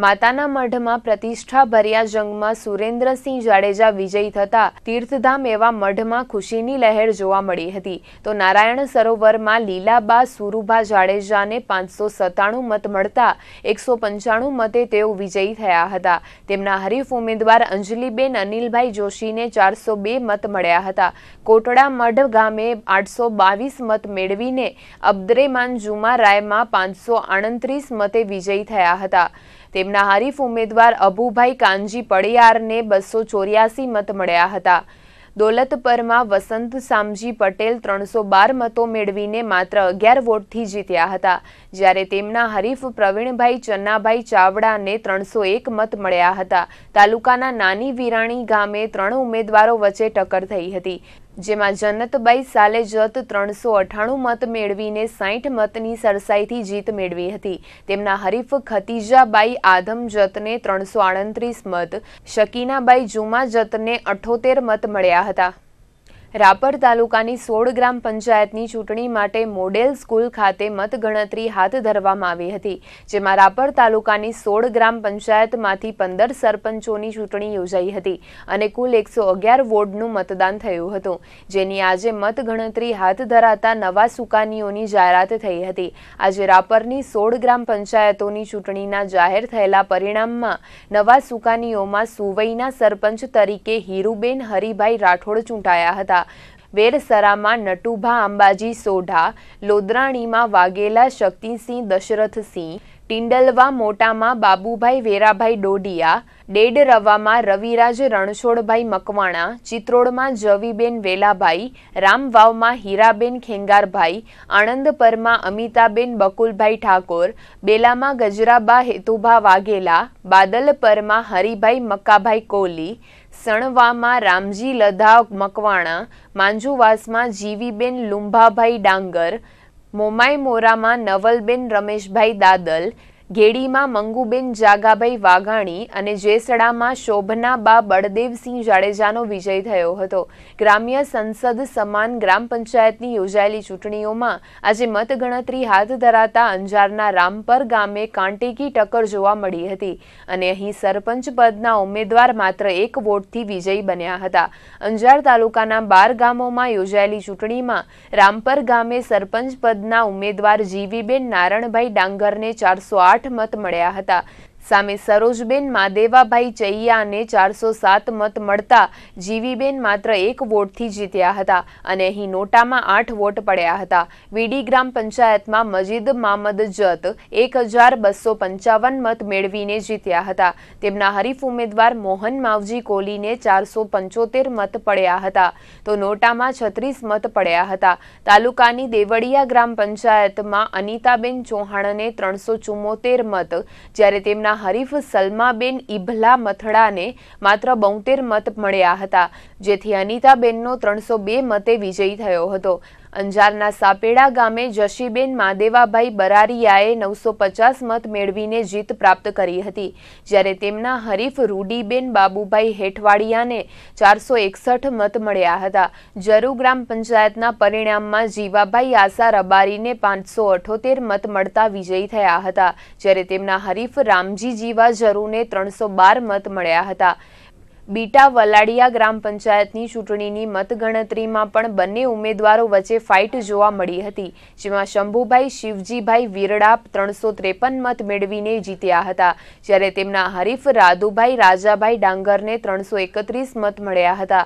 માતાના મઢમાં પ્રતિષ્ઠા ભર્યા જંગમાં સુરેન્દ્રસિંહ જાડેજા વિજય થતા તીર્થધામ એવા મઢમાં ખુશીની લહેર જોવા મળી હતી તો નારાયણ સરોવરમાં લીલાબા સુરુભા જાડેજાને પાંચસો સત્તાણું મત મળતા એકસો પંચાણું મતે તેઓ વિજયી થયા હતા તેમના હરીફ ઉમેદવાર અંજલિબેન અનિલભાઈ જોશીને ચારસો બે મત મળ્યા હતા કોટડા મઢ ગામે આઠસો બાવીસ મત મેળવીને અબ્દરેમાન જુમા રાયમાં પાંચસો આડત્રીસ મતે વિજયી થયા હતા તેમના હરીફ ઉમેદવાર અભુભાઈ કાનજી પડિયારને બસો ચોર્યાસી મત મળ્યા હતા દોલતપરમાં વસંત સામજી પટેલ ત્રણસો બાર મતો મેળવીને માત્ર અગિયાર વોટથી જીત્યા હતા જ્યારે તેમના હરીફ પ્રવીણભાઈ ચન્નાભાઈ ચાવડાને ત્રણસો એક મત મળ્યા હતા તાલુકાના નાની વિરાણી ગામે ત્રણ ઉમેદવારો વચ્ચે ટક્કર થઈ હતી જેમાં જન્નતબાઈ સાલેજત ત્રણસો અઠાણું મત મેળવીને સાઠ મતની સરસાઈથી જીત મેળવી હતી તેમના હરીફ ખતીજાબાઈ જતને ત્રણસો આડત્રીસ મત શકીનાબાઈ જુમા જતને અઠોતેર મત મળ્યા હતા રાપર તાલુકાની સોળ ગ્રામ પંચાયતની ચૂંટણી માટે મોડેલ સ્કૂલ ખાતે મતગણતરી હાથ ધરવામાં આવી હતી જેમાં રાપર તાલુકાની સોળ ગ્રામ પંચાયતમાંથી પંદર સરપંચોની ચૂંટણી યોજાઈ હતી અને કુલ એકસો અગિયાર વોર્ડનું મતદાન થયું હતું જેની આજે મતગણતરી હાથ ધરાતા નવા સુકાનીઓની જાહેરાત થઈ હતી આજે રાપરની સોળ ગ્રામ પંચાયતોની ચૂંટણીના જાહેર થયેલા પરિણામમાં નવા સુકાનીઓમાં સુવઈના સરપંચ તરીકે હીરુબેન હરિભાઈ રાઠોડ ચૂંટાયા હતા વેરસરામાં નટુભા અંબાજી સોઢા લોદરાણીમાં વાઘેલા શક્તિસિંહ દશરથસિંહ ટિંડલવા મોટામાં બાબુભાઈ વેરાભાઈ ડોડિયા ડેડરવામાં રવિરાજ રણછોડભાઈ મકવાણા ચિત્રોડમાં જવીબેન વેલાભાઈ રામવાવમાં હીરાબેન ખેંગારભાઈ આણંદપરમાં અમિતાબેન બકુલભાઈ ઠાકોર બેલામાં ગજરાબા હેતુભા વાઘેલા બાદલપરમાં હરિભાઈ મક્કાભાઈ કોહલી સણવામાં રામજી લધા મકવાણા માંજુવાસમાં જીવીબેન લુંભાભાઈ ડાંગર મોમાઈ મોરામાં નવલબેન રમેશભાઈ દાદલ ગેડીમાં મંગુબેન જાગાભાઈ વાઘાણી અને જેસડામાં શોભનાબા બળદેવસિંહ જાડેજાનો વિજય થયો હતો ગ્રામ્ય સંસદ સમાન ગ્રામ પંચાયતની યોજાયેલી ચૂંટણીઓમાં આજે મતગણતરી હાથ ધરાતા અંજારના રામપર ગામે કાંટેકી ટક્કર જોવા મળી હતી અને અહીં સરપંચ પદના ઉમેદવાર માત્ર એક વોટથી વિજયી બન્યા હતા અંજાર તાલુકાના બાર ગામોમાં યોજાયેલી ચૂંટણીમાં રામપર ગામે સરપંચ પદના ઉમેદવાર જીવીબેન નારણભાઈ ડાંગરને ચારસો આઠ મત મળ્યા હતા સામે સરોજબેન માદેવાભાઈ ચૈયાને ચારસો સાત મત મળતા જીવીબેન માત્ર એક વોટથી જીત્યા હતા અને અહીં નોટામાં આઠ વોટ પડ્યા હતા વીડી ગ્રામ પંચાયતમાં મજીદ મામદ જત એક હજાર બસો પંચાવન મત મેળવીને જીત્યા હતા તેમના હરીફ ઉમેદવાર મોહન માવજી કોહલીને ચારસો પંચોતેર મત પડ્યા હતા તો નોટામાં છત્રીસ મત પડ્યા હતા તાલુકાની દેવળિયા ગ્રામ પંચાયતમાં અનિતાબેન ચૌહાણને ત્રણસો ચુમ્મોતેર મત જ્યારે તેમના ના હરીફ સલમાબેન ઇભલા મથડાને માત્ર બોતેર મત મળ્યા હતા જેથી અનિતાબેનનો ત્રણસો બે મતે વિજય થયો હતો અંજારના સાપેડા ગામે જશીબેન માદેવાભાઈ બરારીયાએ નવસો પચાસ મત મેળવીને જીત પ્રાપ્ત કરી હતી જ્યારે તેમના હરીફ રૂડીબેન બાબુભાઈ હેઠવાડિયાને ચારસો એકસઠ મત મળ્યા હતા જરુ ગ્રામ પંચાયતના પરિણામમાં જીવાભાઈ આશા રબારીને પાંચસો અઠોતેર મત મળતા વિજયી થયા હતા જ્યારે તેમના હરીફ રામજી જીવા જરુને ત્રણસો બાર મત મળ્યા હતા બીટા વલાડિયા ગ્રામ પંચાયતની ચૂંટણીની મતગણતરીમાં પણ બંને ઉમેદવારો વચ્ચે ફાઇટ જોવા મળી હતી જેમાં શંભુભાઈ શિવજીભાઈ વિરડા ત્રણસો ત્રેપન મત મેળવીને જીત્યા હતા જ્યારે તેમના હરીફ રાધુભાઈ રાજાભાઈ ડાંગરને ત્રણસો એકત્રીસ મત મળ્યા હતા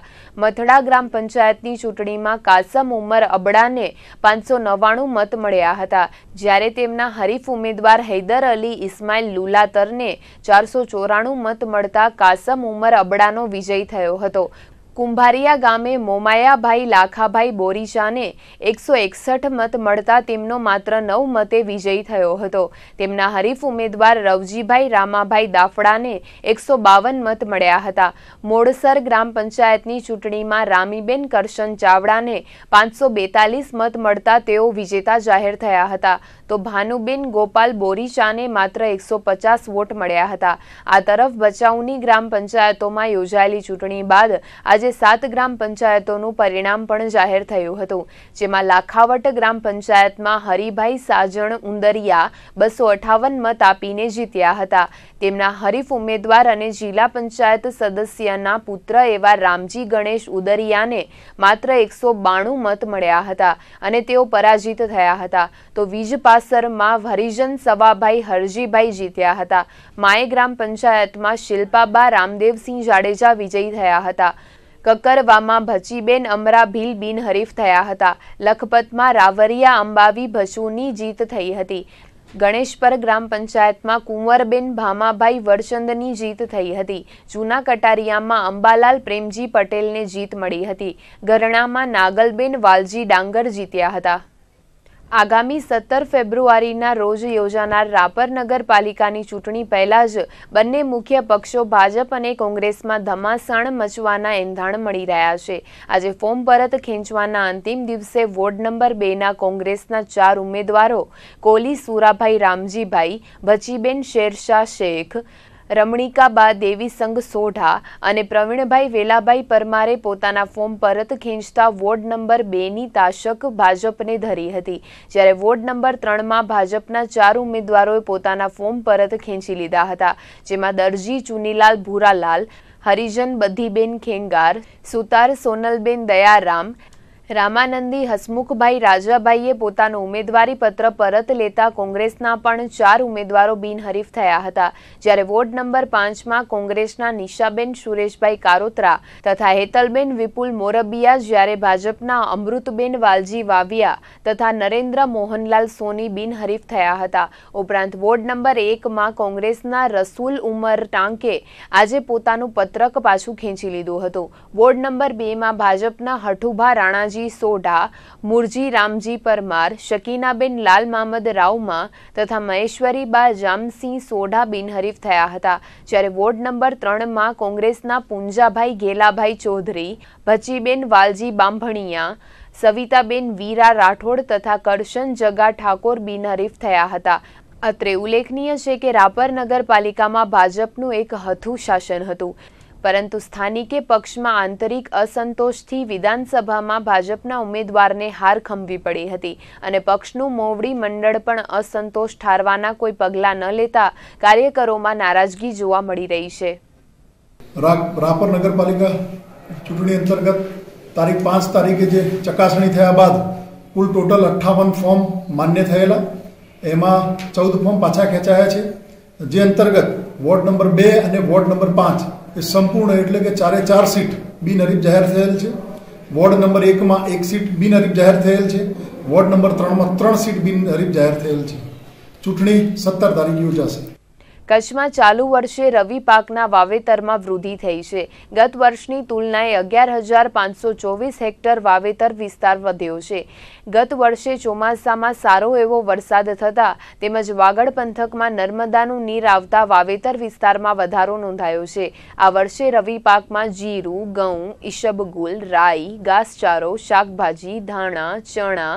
મથડા ગ્રામ પંચાયતની ચૂંટણીમાં કાસમ ઉમર અબડાને પાંચસો નવ્વાણું મત મળ્યા હતા જ્યારે તેમના હરીફ ઉમેદવાર હૈદર અલી ઇસ્માઇલ લુલાતરને ચારસો ચોરાણું મત મળતા કાસમ ઉમર અબડા જનતાનો વિજય થયો હતો કુંભારીયા ગામે મોમાયાભાઈ લાખાભાઈ બોરીચાને એકસો એકસઠ મત મળતા તેમનો માત્ર નવ મતે વિજય થયો હતો તેમના હરીફ ઉમેદવાર રવજીભાઈ રામાભાઈ દાફડાને એકસો બાવન મત મળ્યા હતા મોડસર ગ્રામ પંચાયતની ચૂંટણીમાં રામીબેન કરશન ચાવડાને પાંચસો બેતાલીસ મત મળતા તેઓ વિજેતા જાહેર થયા હતા તો ભાનુબેન ગોપાલ બોરીચાને માત્ર એકસો પચાસ વોટ મળ્યા હતા આ તરફ ભચાઉની ગ્રામ પંચાયતોમાં યોજાયેલી ચૂંટણી બાદ આજે આજે સાત ગ્રામ પંચાયતોનું પરિણામ પણ જાહેર થયું હતું જેમાં લાખાવટ ગ્રામ પંચાયતમાં હરિભાઈ સાજણ ઉંદરિયા બસો અઠાવન મત આપીને જીત્યા હતા તેમના હરીફ ઉમેદવાર અને જિલ્લા પંચાયત સદસ્યના પુત્ર એવા રામજી ગણેશ ઉદરિયાને માત્ર એકસો બાણું મત મળ્યા હતા અને તેઓ પરાજિત થયા હતા તો વીજપાસરમાં હરિજન સવાભાઈ હરજીભાઈ જીત્યા હતા માય ગ્રામ પંચાયતમાં શિલ્પાબા રામદેવસિંહ જાડેજા વિજયી થયા હતા કકરવામાં ભચીબેન અમરાભીલ હરીફ થયા હતા લખપતમાં રાવરિયા અંબાવી ભસુની જીત થઈ હતી ગણેશપર ગ્રામ પંચાયતમાં કુંવરબેન ભામાભાઈ વડચંદની જીત થઈ હતી જૂના કટારિયામાં અંબાલાલ પ્રેમજી પટેલને જીત મળી હતી ગરણામાં નાગલબેન વાલજી ડાંગર જીત્યા હતા આગામી સત્તર ફેબ્રુઆરીના રોજ યોજાનાર રાપર નગરપાલિકાની ચૂંટણી પહેલા જ બંને મુખ્ય પક્ષો ભાજપ અને કોંગ્રેસમાં ધમાસણ મચવાના એંધાણ મળી રહ્યા છે આજે ફોર્મ પરત ખેંચવાના અંતિમ દિવસે વોર્ડ નંબર બેના કોંગ્રેસના ચાર ઉમેદવારો કોલી સુરાભાઈ રામજીભાઈ ભચીબેન શેરશાહ શેખ રમણીકાબા દેવીસંગ સોઢા અને પ્રવીણભાઈ વેલાભાઈ પરમારે પોતાના ફોર્મ પરત ખેંચતા વોર્ડ નંબર બેની તાશક ભાજપને ધરી હતી જ્યારે વોર્ડ નંબર ત્રણમાં ભાજપના ચાર ઉમેદવારોએ પોતાના ફોર્મ પરત ખેંચી લીધા હતા જેમાં દરજી ચુનીલાલ ભૂરાલાલ હરિજન બધીબેન ખેંગાર સુતાર સોનલબેન દયારામ રામાનંદી હસમુખભાઈ રાજાભાઈએ પોતાનું ઉમેદવારી પત્ર પરત લેતા કોંગ્રેસના પણ ચાર ઉમેદવારો બિનહરીફ થયા હતા જ્યારે વોર્ડ નંબર પાંચમાં કોંગ્રેસના નિશાબેન સુરેશભાઈ કારોત્રા તથા હેતલબેન વિપુલ મોરબિયા જ્યારે ભાજપના અમૃતબેન વાલજી વાવિયા તથા નરેન્દ્ર મોહનલાલ સોની બિનહરીફ થયા હતા ઉપરાંત વોર્ડ નંબર એકમાં કોંગ્રેસના રસુલ ઉમર ટાંકે આજે પોતાનું પત્રક પાછું ખેંચી લીધું હતું વોર્ડ નંબર બેમાં ભાજપના હઠુભા રાણાજી રમણજી સોઢા મુરજી રામજી પરમાર શકીનાબેન લાલ મામદ રાવમાં તથા મહેશ્વરી બા જામસિંહ સોઢા હરીફ થયા હતા જ્યારે વોર્ડ નંબર ત્રણમાં કોંગ્રેસના પૂંજાભાઈ ગેલાભાઈ ચૌધરી ભચીબેન વાલજી બાંભણિયા સવિતાબેન વીરા રાઠોડ તથા કરશન જગા ઠાકોર બિનહરીફ થયા હતા અત્રે ઉલ્લેખનીય છે કે રાપર નગરપાલિકામાં ભાજપનું એક હથું શાસન હતું પરંતુ સ્થાનિકે પક્ષમાં આંતરિક અસંતોષથી વિધાનસભામાં ભાજપના ઉમેદવારને હાર ખંભી પડી હતી અને પક્ષનું મોવડી મંડળ પણ અસંતોષ ઠારવાના કોઈ પગલાં ન લેતા કાર્યકરોમાં નારાજગી જોવા મળી રહી છે રાપર નગરપાલિકા ચૂંટણી અંતર્ગત તારીખ પાંચ તારીખે જે ચકાસણી થયા બાદ કુલ ટોટલ અઠ્ઠાવન ફોર્મ માન્ય થયેલા એમાં ચૌદ ફોર્મ પાછા ખેંચાયા છે જે અંતર્ગત વોર્ડ નંબર બે અને વોર્ડ નંબર પાંચ એ સંપૂર્ણ એટલે કે ચારે ચાર સીટ બિનહરીફ જાહેર થયેલ છે વોર્ડ નંબર એકમાં એક સીટ બિનહરીફ જાહેર થયેલ છે વોર્ડ નંબર ત્રણમાં ત્રણ સીટ બિનહરીફ જાહેર થયેલ છે ચૂંટણી સત્તર તારીખે યોજાશે કચ્છમાં ચાલુ વર્ષે રવિ પાકના વાવેતરમાં વૃદ્ધિ થઈ છે ગત વર્ષની તુલનાએ અગિયાર હજાર પાંચસો ચોવીસ હેક્ટર વાવેતર વિસ્તાર વધ્યો છે ગત વર્ષે ચોમાસામાં સારો એવો વરસાદ થતાં તેમજ વાગડ પંથકમાં નર્મદાનું નીર આવતા વાવેતર વિસ્તારમાં વધારો નોંધાયો છે આ વર્ષે રવિ પાકમાં જીરું ઘઉં ઈશબગુલ રાઈ ઘાસચારો શાકભાજી ધાણા ચણા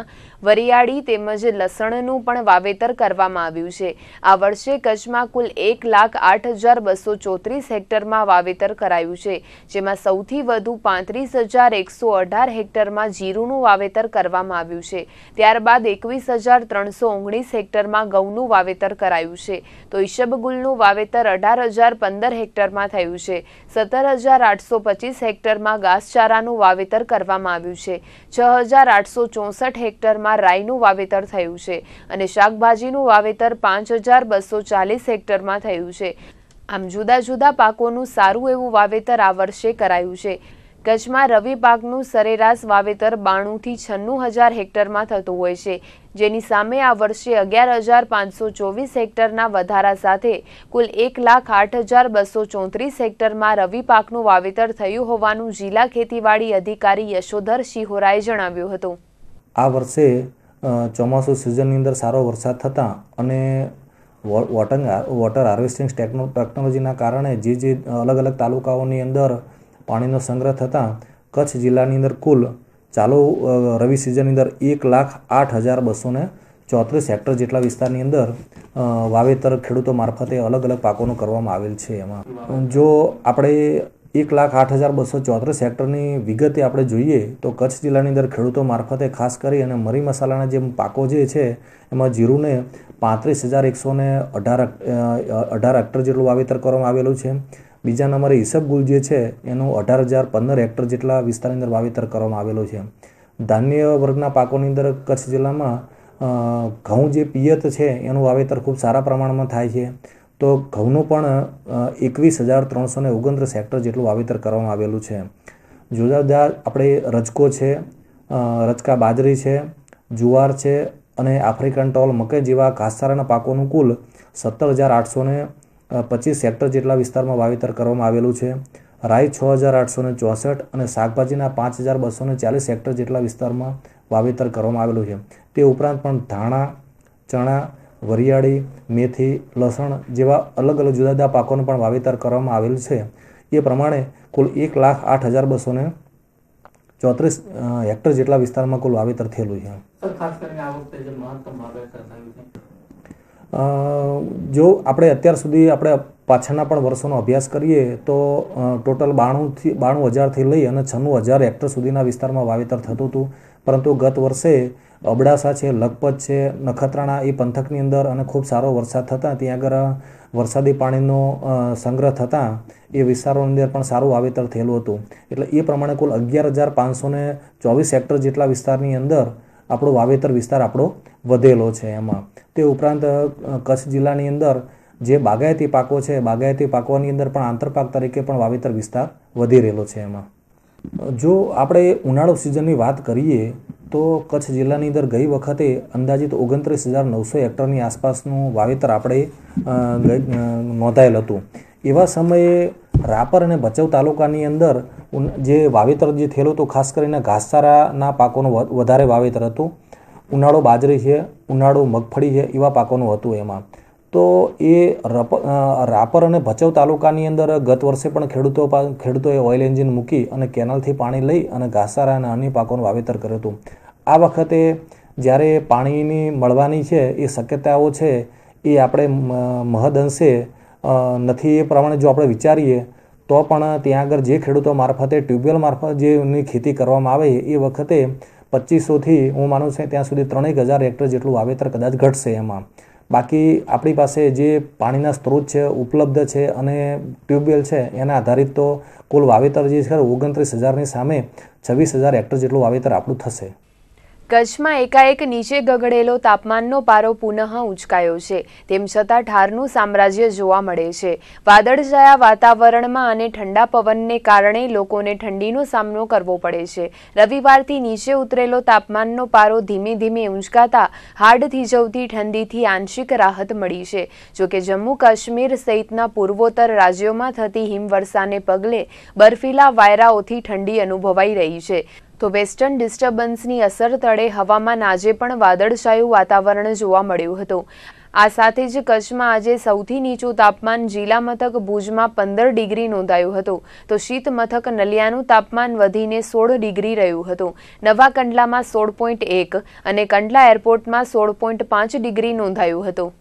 વરિયાળી તેમજ લસણનું પણ વાવેતર કરવામાં આવ્યું છે આ વર્ષે કચ્છમાં કુલ એક લાખ આઠ હજાર બસો ચોત્રીસ હેક્ટરમાં વાવેતર કરાયું છે જેમાં સૌથી વધુ પાંત્રીસ હજાર એકસો અઢાર હેક્ટરમાં જીરુંનું વાવેતર કરવામાં આવ્યું છે ત્યારબાદ એકવીસ હજાર ત્રણસો ઓગણીસ હેક્ટરમાં ઘઉંનું વાવેતર કરાયું છે તો ઈશબગુલનું વાવેતર અઢાર હજાર પંદર હેક્ટરમાં થયું છે સત્તર હજાર આઠસો પચીસ હેક્ટરમાં ઘાસચારાનું વાવેતર કરવામાં આવ્યું છે છ હજાર આઠસો ચોસઠ હેક્ટરમાં વિસ્તારમાં રાઈનું વાવેતર થયું છે અને શાકભાજીનું વાવેતર પાંચ હજાર બસો ચાલીસ હેક્ટરમાં થયું છે આમ જુદા જુદા પાકોનું સારું એવું વાવેતર આ વર્ષે કરાયું છે કચ્છમાં રવિ પાકનું સરેરાશ વાવેતર બાણુંથી છન્નું હજાર હેક્ટરમાં થતું હોય છે જેની સામે આ વર્ષે અગિયાર હજાર પાંચસો ચોવીસ હેક્ટરના વધારા સાથે કુલ એક લાખ આઠ હજાર બસો ચોત્રીસ હેક્ટરમાં રવિ પાકનું વાવેતર થયું હોવાનું જિલ્લા ખેતીવાડી અધિકારી યશોધર શિહોરાએ જણાવ્યું હતું આ વર્ષે ચોમાસું સિઝનની અંદર સારો વરસાદ થતાં અને વોટર વોટર હાર્વેસ્ટિંગ ટેકનો ટેકનોલોજીના કારણે જે જે અલગ અલગ તાલુકાઓની અંદર પાણીનો સંગ્રહ થતાં કચ્છ જિલ્લાની અંદર કુલ ચાલુ રવિ સિઝનની અંદર એક લાખ આઠ હજાર બસોને ચોત્રીસ હેક્ટર જેટલા વિસ્તારની અંદર વાવેતર ખેડૂતો મારફતે અલગ અલગ પાકોનું કરવામાં આવેલ છે એમાં જો આપણે એક લાખ આઠ હજાર બસો ચોત્રીસ હેક્ટરની વિગતે આપણે જોઈએ તો કચ્છ જિલ્લાની અંદર ખેડૂતો મારફતે ખાસ કરી અને મરી મસાલાના જે પાકો જે છે એમાં જીરુને પાંત્રીસ હજાર એકસો ને અઢાર અઢાર હેક્ટર જેટલું વાવેતર કરવામાં આવેલું છે બીજા નંબરે ઈસબગુલ જે છે એનું અઢાર હજાર પંદર હેક્ટર જેટલા વિસ્તારની અંદર વાવેતર કરવામાં આવેલું છે ધાન્ય વર્ગના પાકોની અંદર કચ્છ જિલ્લામાં ઘઉં જે પિયત છે એનું વાવેતર ખૂબ સારા પ્રમાણમાં થાય છે તો ઘઉંનું પણ એકવીસ હજાર ત્રણસો ને ઓગણત્રીસ હેક્ટર જેટલું વાવેતર કરવામાં આવેલું છે જુદા જુદા આપણે રજકો છે રજકા બાજરી છે જુવાર છે અને આફ્રિકન ટોલ મકાઈ જેવા ઘાસચારાના પાકોનું કુલ સત્તર હજાર આઠસો ને પચીસ હેક્ટર જેટલા વિસ્તારમાં વાવેતર કરવામાં આવેલું છે રાઈ છ હજાર આઠસો ને ચોસઠ અને શાકભાજીના પાંચ હજાર બસો ને ચાલીસ હેક્ટર જેટલા વિસ્તારમાં વાવેતર કરવામાં આવેલું છે તે ઉપરાંત પણ ધાણા ચણા વરિયાળી મેથી લસણ જેવા અલગ અલગ જુદા જુદા પાકોનું પણ વાવેતર કરવામાં આવેલ છે એ પ્રમાણે કુલ એક લાખ આઠ હજાર બસો ને ચોત્રીસ હેક્ટર જેટલા વિસ્તારમાં કુલ વાવેતર થયેલું છે જો આપણે અત્યાર સુધી આપણે પાછળના પણ વર્ષોનો અભ્યાસ કરીએ તો ટોટલ બાણુંથી બાણું હજારથી લઈ અને છન્નું હજાર હેક્ટર સુધીના વિસ્તારમાં વાવેતર થતું હતું પરંતુ ગત વર્ષે અબડાસા છે લખપત છે નખત્રાણા એ પંથકની અંદર અને ખૂબ સારો વરસાદ થતાં ત્યાં આગળ વરસાદી પાણીનો સંગ્રહ થતાં એ વિસ્તારોની અંદર પણ સારું વાવેતર થયેલું હતું એટલે એ પ્રમાણે કુલ અગિયાર હજાર પાંચસોને ચોવીસ હેક્ટર જેટલા વિસ્તારની અંદર આપણો વાવેતર વિસ્તાર આપણો વધેલો છે એમાં તે ઉપરાંત કચ્છ જિલ્લાની અંદર જે બાગાયતી પાકો છે બાગાયતી પાકોની અંદર પણ આંતરપાક તરીકે પણ વાવેતર વિસ્તાર વધી રહેલો છે એમાં જો આપણે ઉનાળો સિઝનની વાત કરીએ તો કચ્છ જિલ્લાની અંદર ગઈ વખતે અંદાજિત ઓગણત્રીસ હજાર નવસો હેક્ટરની આસપાસનું વાવેતર આપણે નોંધાયેલ હતું એવા સમયે રાપર અને ભચાઉ તાલુકાની અંદર જે વાવેતર જે થયેલું હતું ખાસ કરીને ઘાસચારાના પાકોનું વધારે વાવેતર હતું ઉનાળો બાજરી છે ઉનાળો મગફળી છે એવા પાકોનું હતું એમાં તો એ રાપર અને ભચાઉ તાલુકાની અંદર ગત વર્ષે પણ ખેડૂતો ખેડૂતોએ ઓઇલ એન્જિન મૂકી અને કેનાલથી પાણી લઈ અને ઘાસારા અને અન્ય પાકોનું વાવેતર કર્યું હતું આ વખતે જ્યારે પાણીની મળવાની છે એ શક્યતાઓ છે એ આપણે મહદઅંશે નથી એ પ્રમાણે જો આપણે વિચારીએ તો પણ ત્યાં આગળ જે ખેડૂતો મારફતે ટ્યુબવેલ મારફત જેની ખેતી કરવામાં આવે એ વખતે પચીસોથી હું માનું છું ત્યાં સુધી ત્રણેક હજાર હેક્ટર જેટલું વાવેતર કદાચ ઘટશે એમાં બાકી આપણી પાસે જે પાણીના સ્ત્રોત છે ઉપલબ્ધ છે અને ટ્યુબવેલ છે એના આધારિત તો કુલ વાવેતર જે છે ઓગણત્રીસ હજારની સામે છવ્વીસ હજાર હેક્ટર જેટલું વાવેતર આપણું થશે કચ્છમાં એકાએક નીચે ગગડેલો તાપમાનનો પારો પુનઃ ઉંચકાયો છે તેમ છતાં ઠારનું સામ્રાજ્ય જોવા મળે છે વાદળછાયા વાતાવરણમાં અને ઠંડા પવનને કારણે લોકોને ઠંડીનો સામનો કરવો પડે છે રવિવારથી નીચે ઉતરેલો તાપમાનનો પારો ધીમે ધીમે ઉંચકાતા હાડ થીજવતી ઠંડીથી આંશિક રાહત મળી છે જોકે જમ્મુ કાશ્મીર સહિતના પૂર્વોત્તર રાજ્યોમાં થતી હિમવર્ષાને પગલે બર્ફીલા વાયરાઓથી ઠંડી અનુભવાઈ રહી છે તો વેસ્ટર્ન ડિસ્ટર્બન્સની અસર તળે હવામાન આજે પણ વાદળછાયું વાતાવરણ જોવા મળ્યું હતું આ સાથે જ કચ્છમાં આજે સૌથી નીચું તાપમાન જિલ્લા મથક ભુજમાં પંદર ડિગ્રી નોંધાયું હતું તો શીત મથક નલિયાનું તાપમાન વધીને સોળ ડિગ્રી રહ્યું હતું નવા કંડલામાં સોળ પોઈન્ટ એક અને કંડલા એરપોર્ટમાં સોળ પોઈન્ટ પાંચ ડિગ્રી નોંધાયું હતું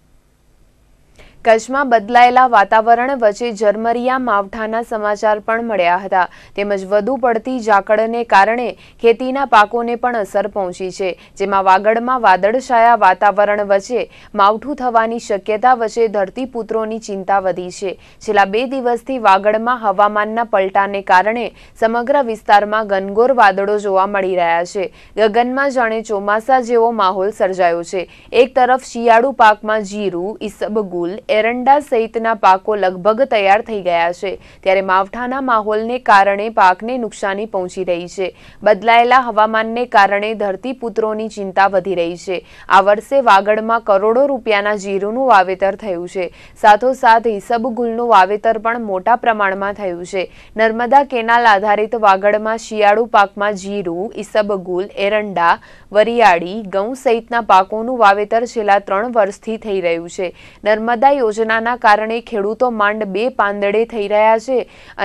કચ્છમાં બદલાયેલા વાતાવરણ વચ્ચે ઝરમરિયા માવઠાના સમાચાર પણ મળ્યા હતા તેમજ વધુ પડતી ઝાકળને કારણે ખેતીના પાકોને પણ અસર પહોંચી છે જેમાં વાગડમાં વાદળછાયા વાતાવરણ વચ્ચે માવઠું થવાની શક્યતા વચ્ચે ધરતીપુત્રોની ચિંતા વધી છે છેલ્લા બે દિવસથી વાગડમાં હવામાનના પલટાને કારણે સમગ્ર વિસ્તારમાં ગનગોર વાદળો જોવા મળી રહ્યા છે ગગનમાં જાણે ચોમાસા જેવો માહોલ સર્જાયો છે એક તરફ શિયાળુ પાકમાં જીરું ઈસબગુલ એરંડા સહિતના પાકો લગભગ તૈયાર થઈ ગયા છે ત્યારે માવઠાના માહોલને કારણે પાકને નુકસાની પહોંચી રહી છે બદલાયેલા હવામાનને કારણે ધરતીપુત્રોની ચિંતા વધી રહી છે આ વર્ષે વાગડમાં કરોડો રૂપિયાના જીરુનું વાવેતર થયું છે સાથોસાથ હિસબગુલનું વાવેતર પણ મોટા પ્રમાણમાં થયું છે નર્મદા કેનાલ આધારિત વાગડમાં શિયાળુ પાકમાં જીરું ઈસબગુલ એરંડા વરિયાળી ઘઉં સહિતના પાકોનું વાવેતર છેલ્લા ત્રણ વર્ષથી થઈ રહ્યું છે નર્મદા યોજનાના કારણે ખેડૂતો માંડ બે પાંદડે થઈ રહ્યા છે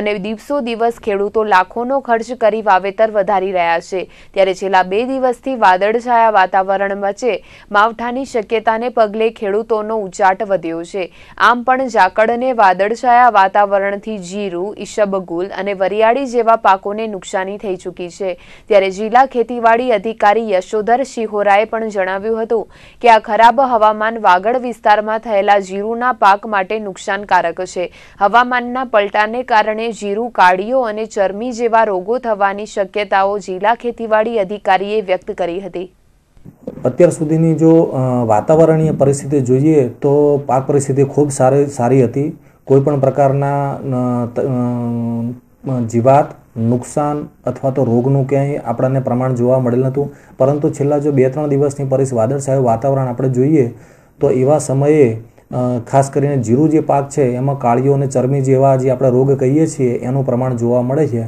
અને દિવસો દિવસ ખેડૂતો લાખોનો ખર્ચ કરી વાવેતર વધારી રહ્યા છે ત્યારે છેલ્લા બે દિવસથી વાદળછાયા વાતાવરણ વચ્ચે માવઠાની શક્યતાને પગલે ખેડૂતોનો ઉચાટ વધ્યો છે આમ પણ ઝાકડને વાદળછાયા વાતાવરણથી જીરું ઈશબગુલ અને વરિયાળી જેવા પાકોને નુકસાની થઈ ચૂકી છે ત્યારે જિલ્લા ખેતીવાડી અધિકારી યશોધર શિહોરાએ પણ જણાવ્યું હતું કે આ ખરાબ હવામાન વાગડ વિસ્તારમાં થયેલા જીરુના જીરુના પાક માટે નુકસાનકારક છે હવામાનના પલટાને કારણે જીરું કાળીઓ અને ચરમી જેવા રોગો થવાની શક્યતાઓ જિલ્લા ખેતીવાડી અધિકારીએ વ્યક્ત કરી હતી અત્યાર સુધીની જો વાતાવરણીય પરિસ્થિતિ જોઈએ તો પાક પરિસ્થિતિ ખૂબ સારી સારી હતી કોઈ પણ પ્રકારના જીવાત નુકસાન અથવા તો રોગનું ક્યાંય આપણને પ્રમાણ જોવા મળેલ નહોતું પરંતુ છેલ્લા જો બે ત્રણ દિવસની વાદળ વાદળછાયું વાતાવરણ આપણે જોઈએ તો એવા સમયે ખાસ કરીને જીરું જે પાક છે એમાં કાળીઓ અને ચરમી જેવા જે આપણે રોગ કહીએ છીએ એનું પ્રમાણ જોવા મળે છે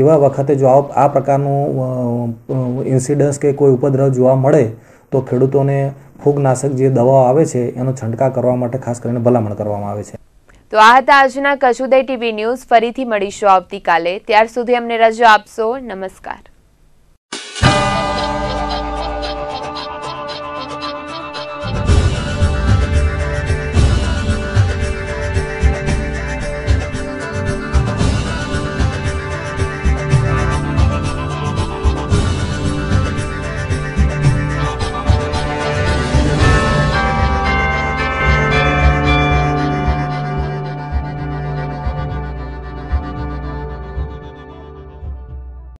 એવા વખતે જો આ પ્રકારનું ઇન્સિડન્સ કે કોઈ ઉપદ્રવ જોવા મળે તો ખેડૂતોને ફૂગનાશક જે દવાઓ આવે છે એનો છંટકાવ કરવા માટે ખાસ કરીને ભલામણ કરવામાં આવે છે તો આ હતા આજના કશુદય ટીવી ન્યૂઝ ફરીથી મળીશું આવતીકાલે ત્યાર સુધી અમને રજા આપશો નમસ્કાર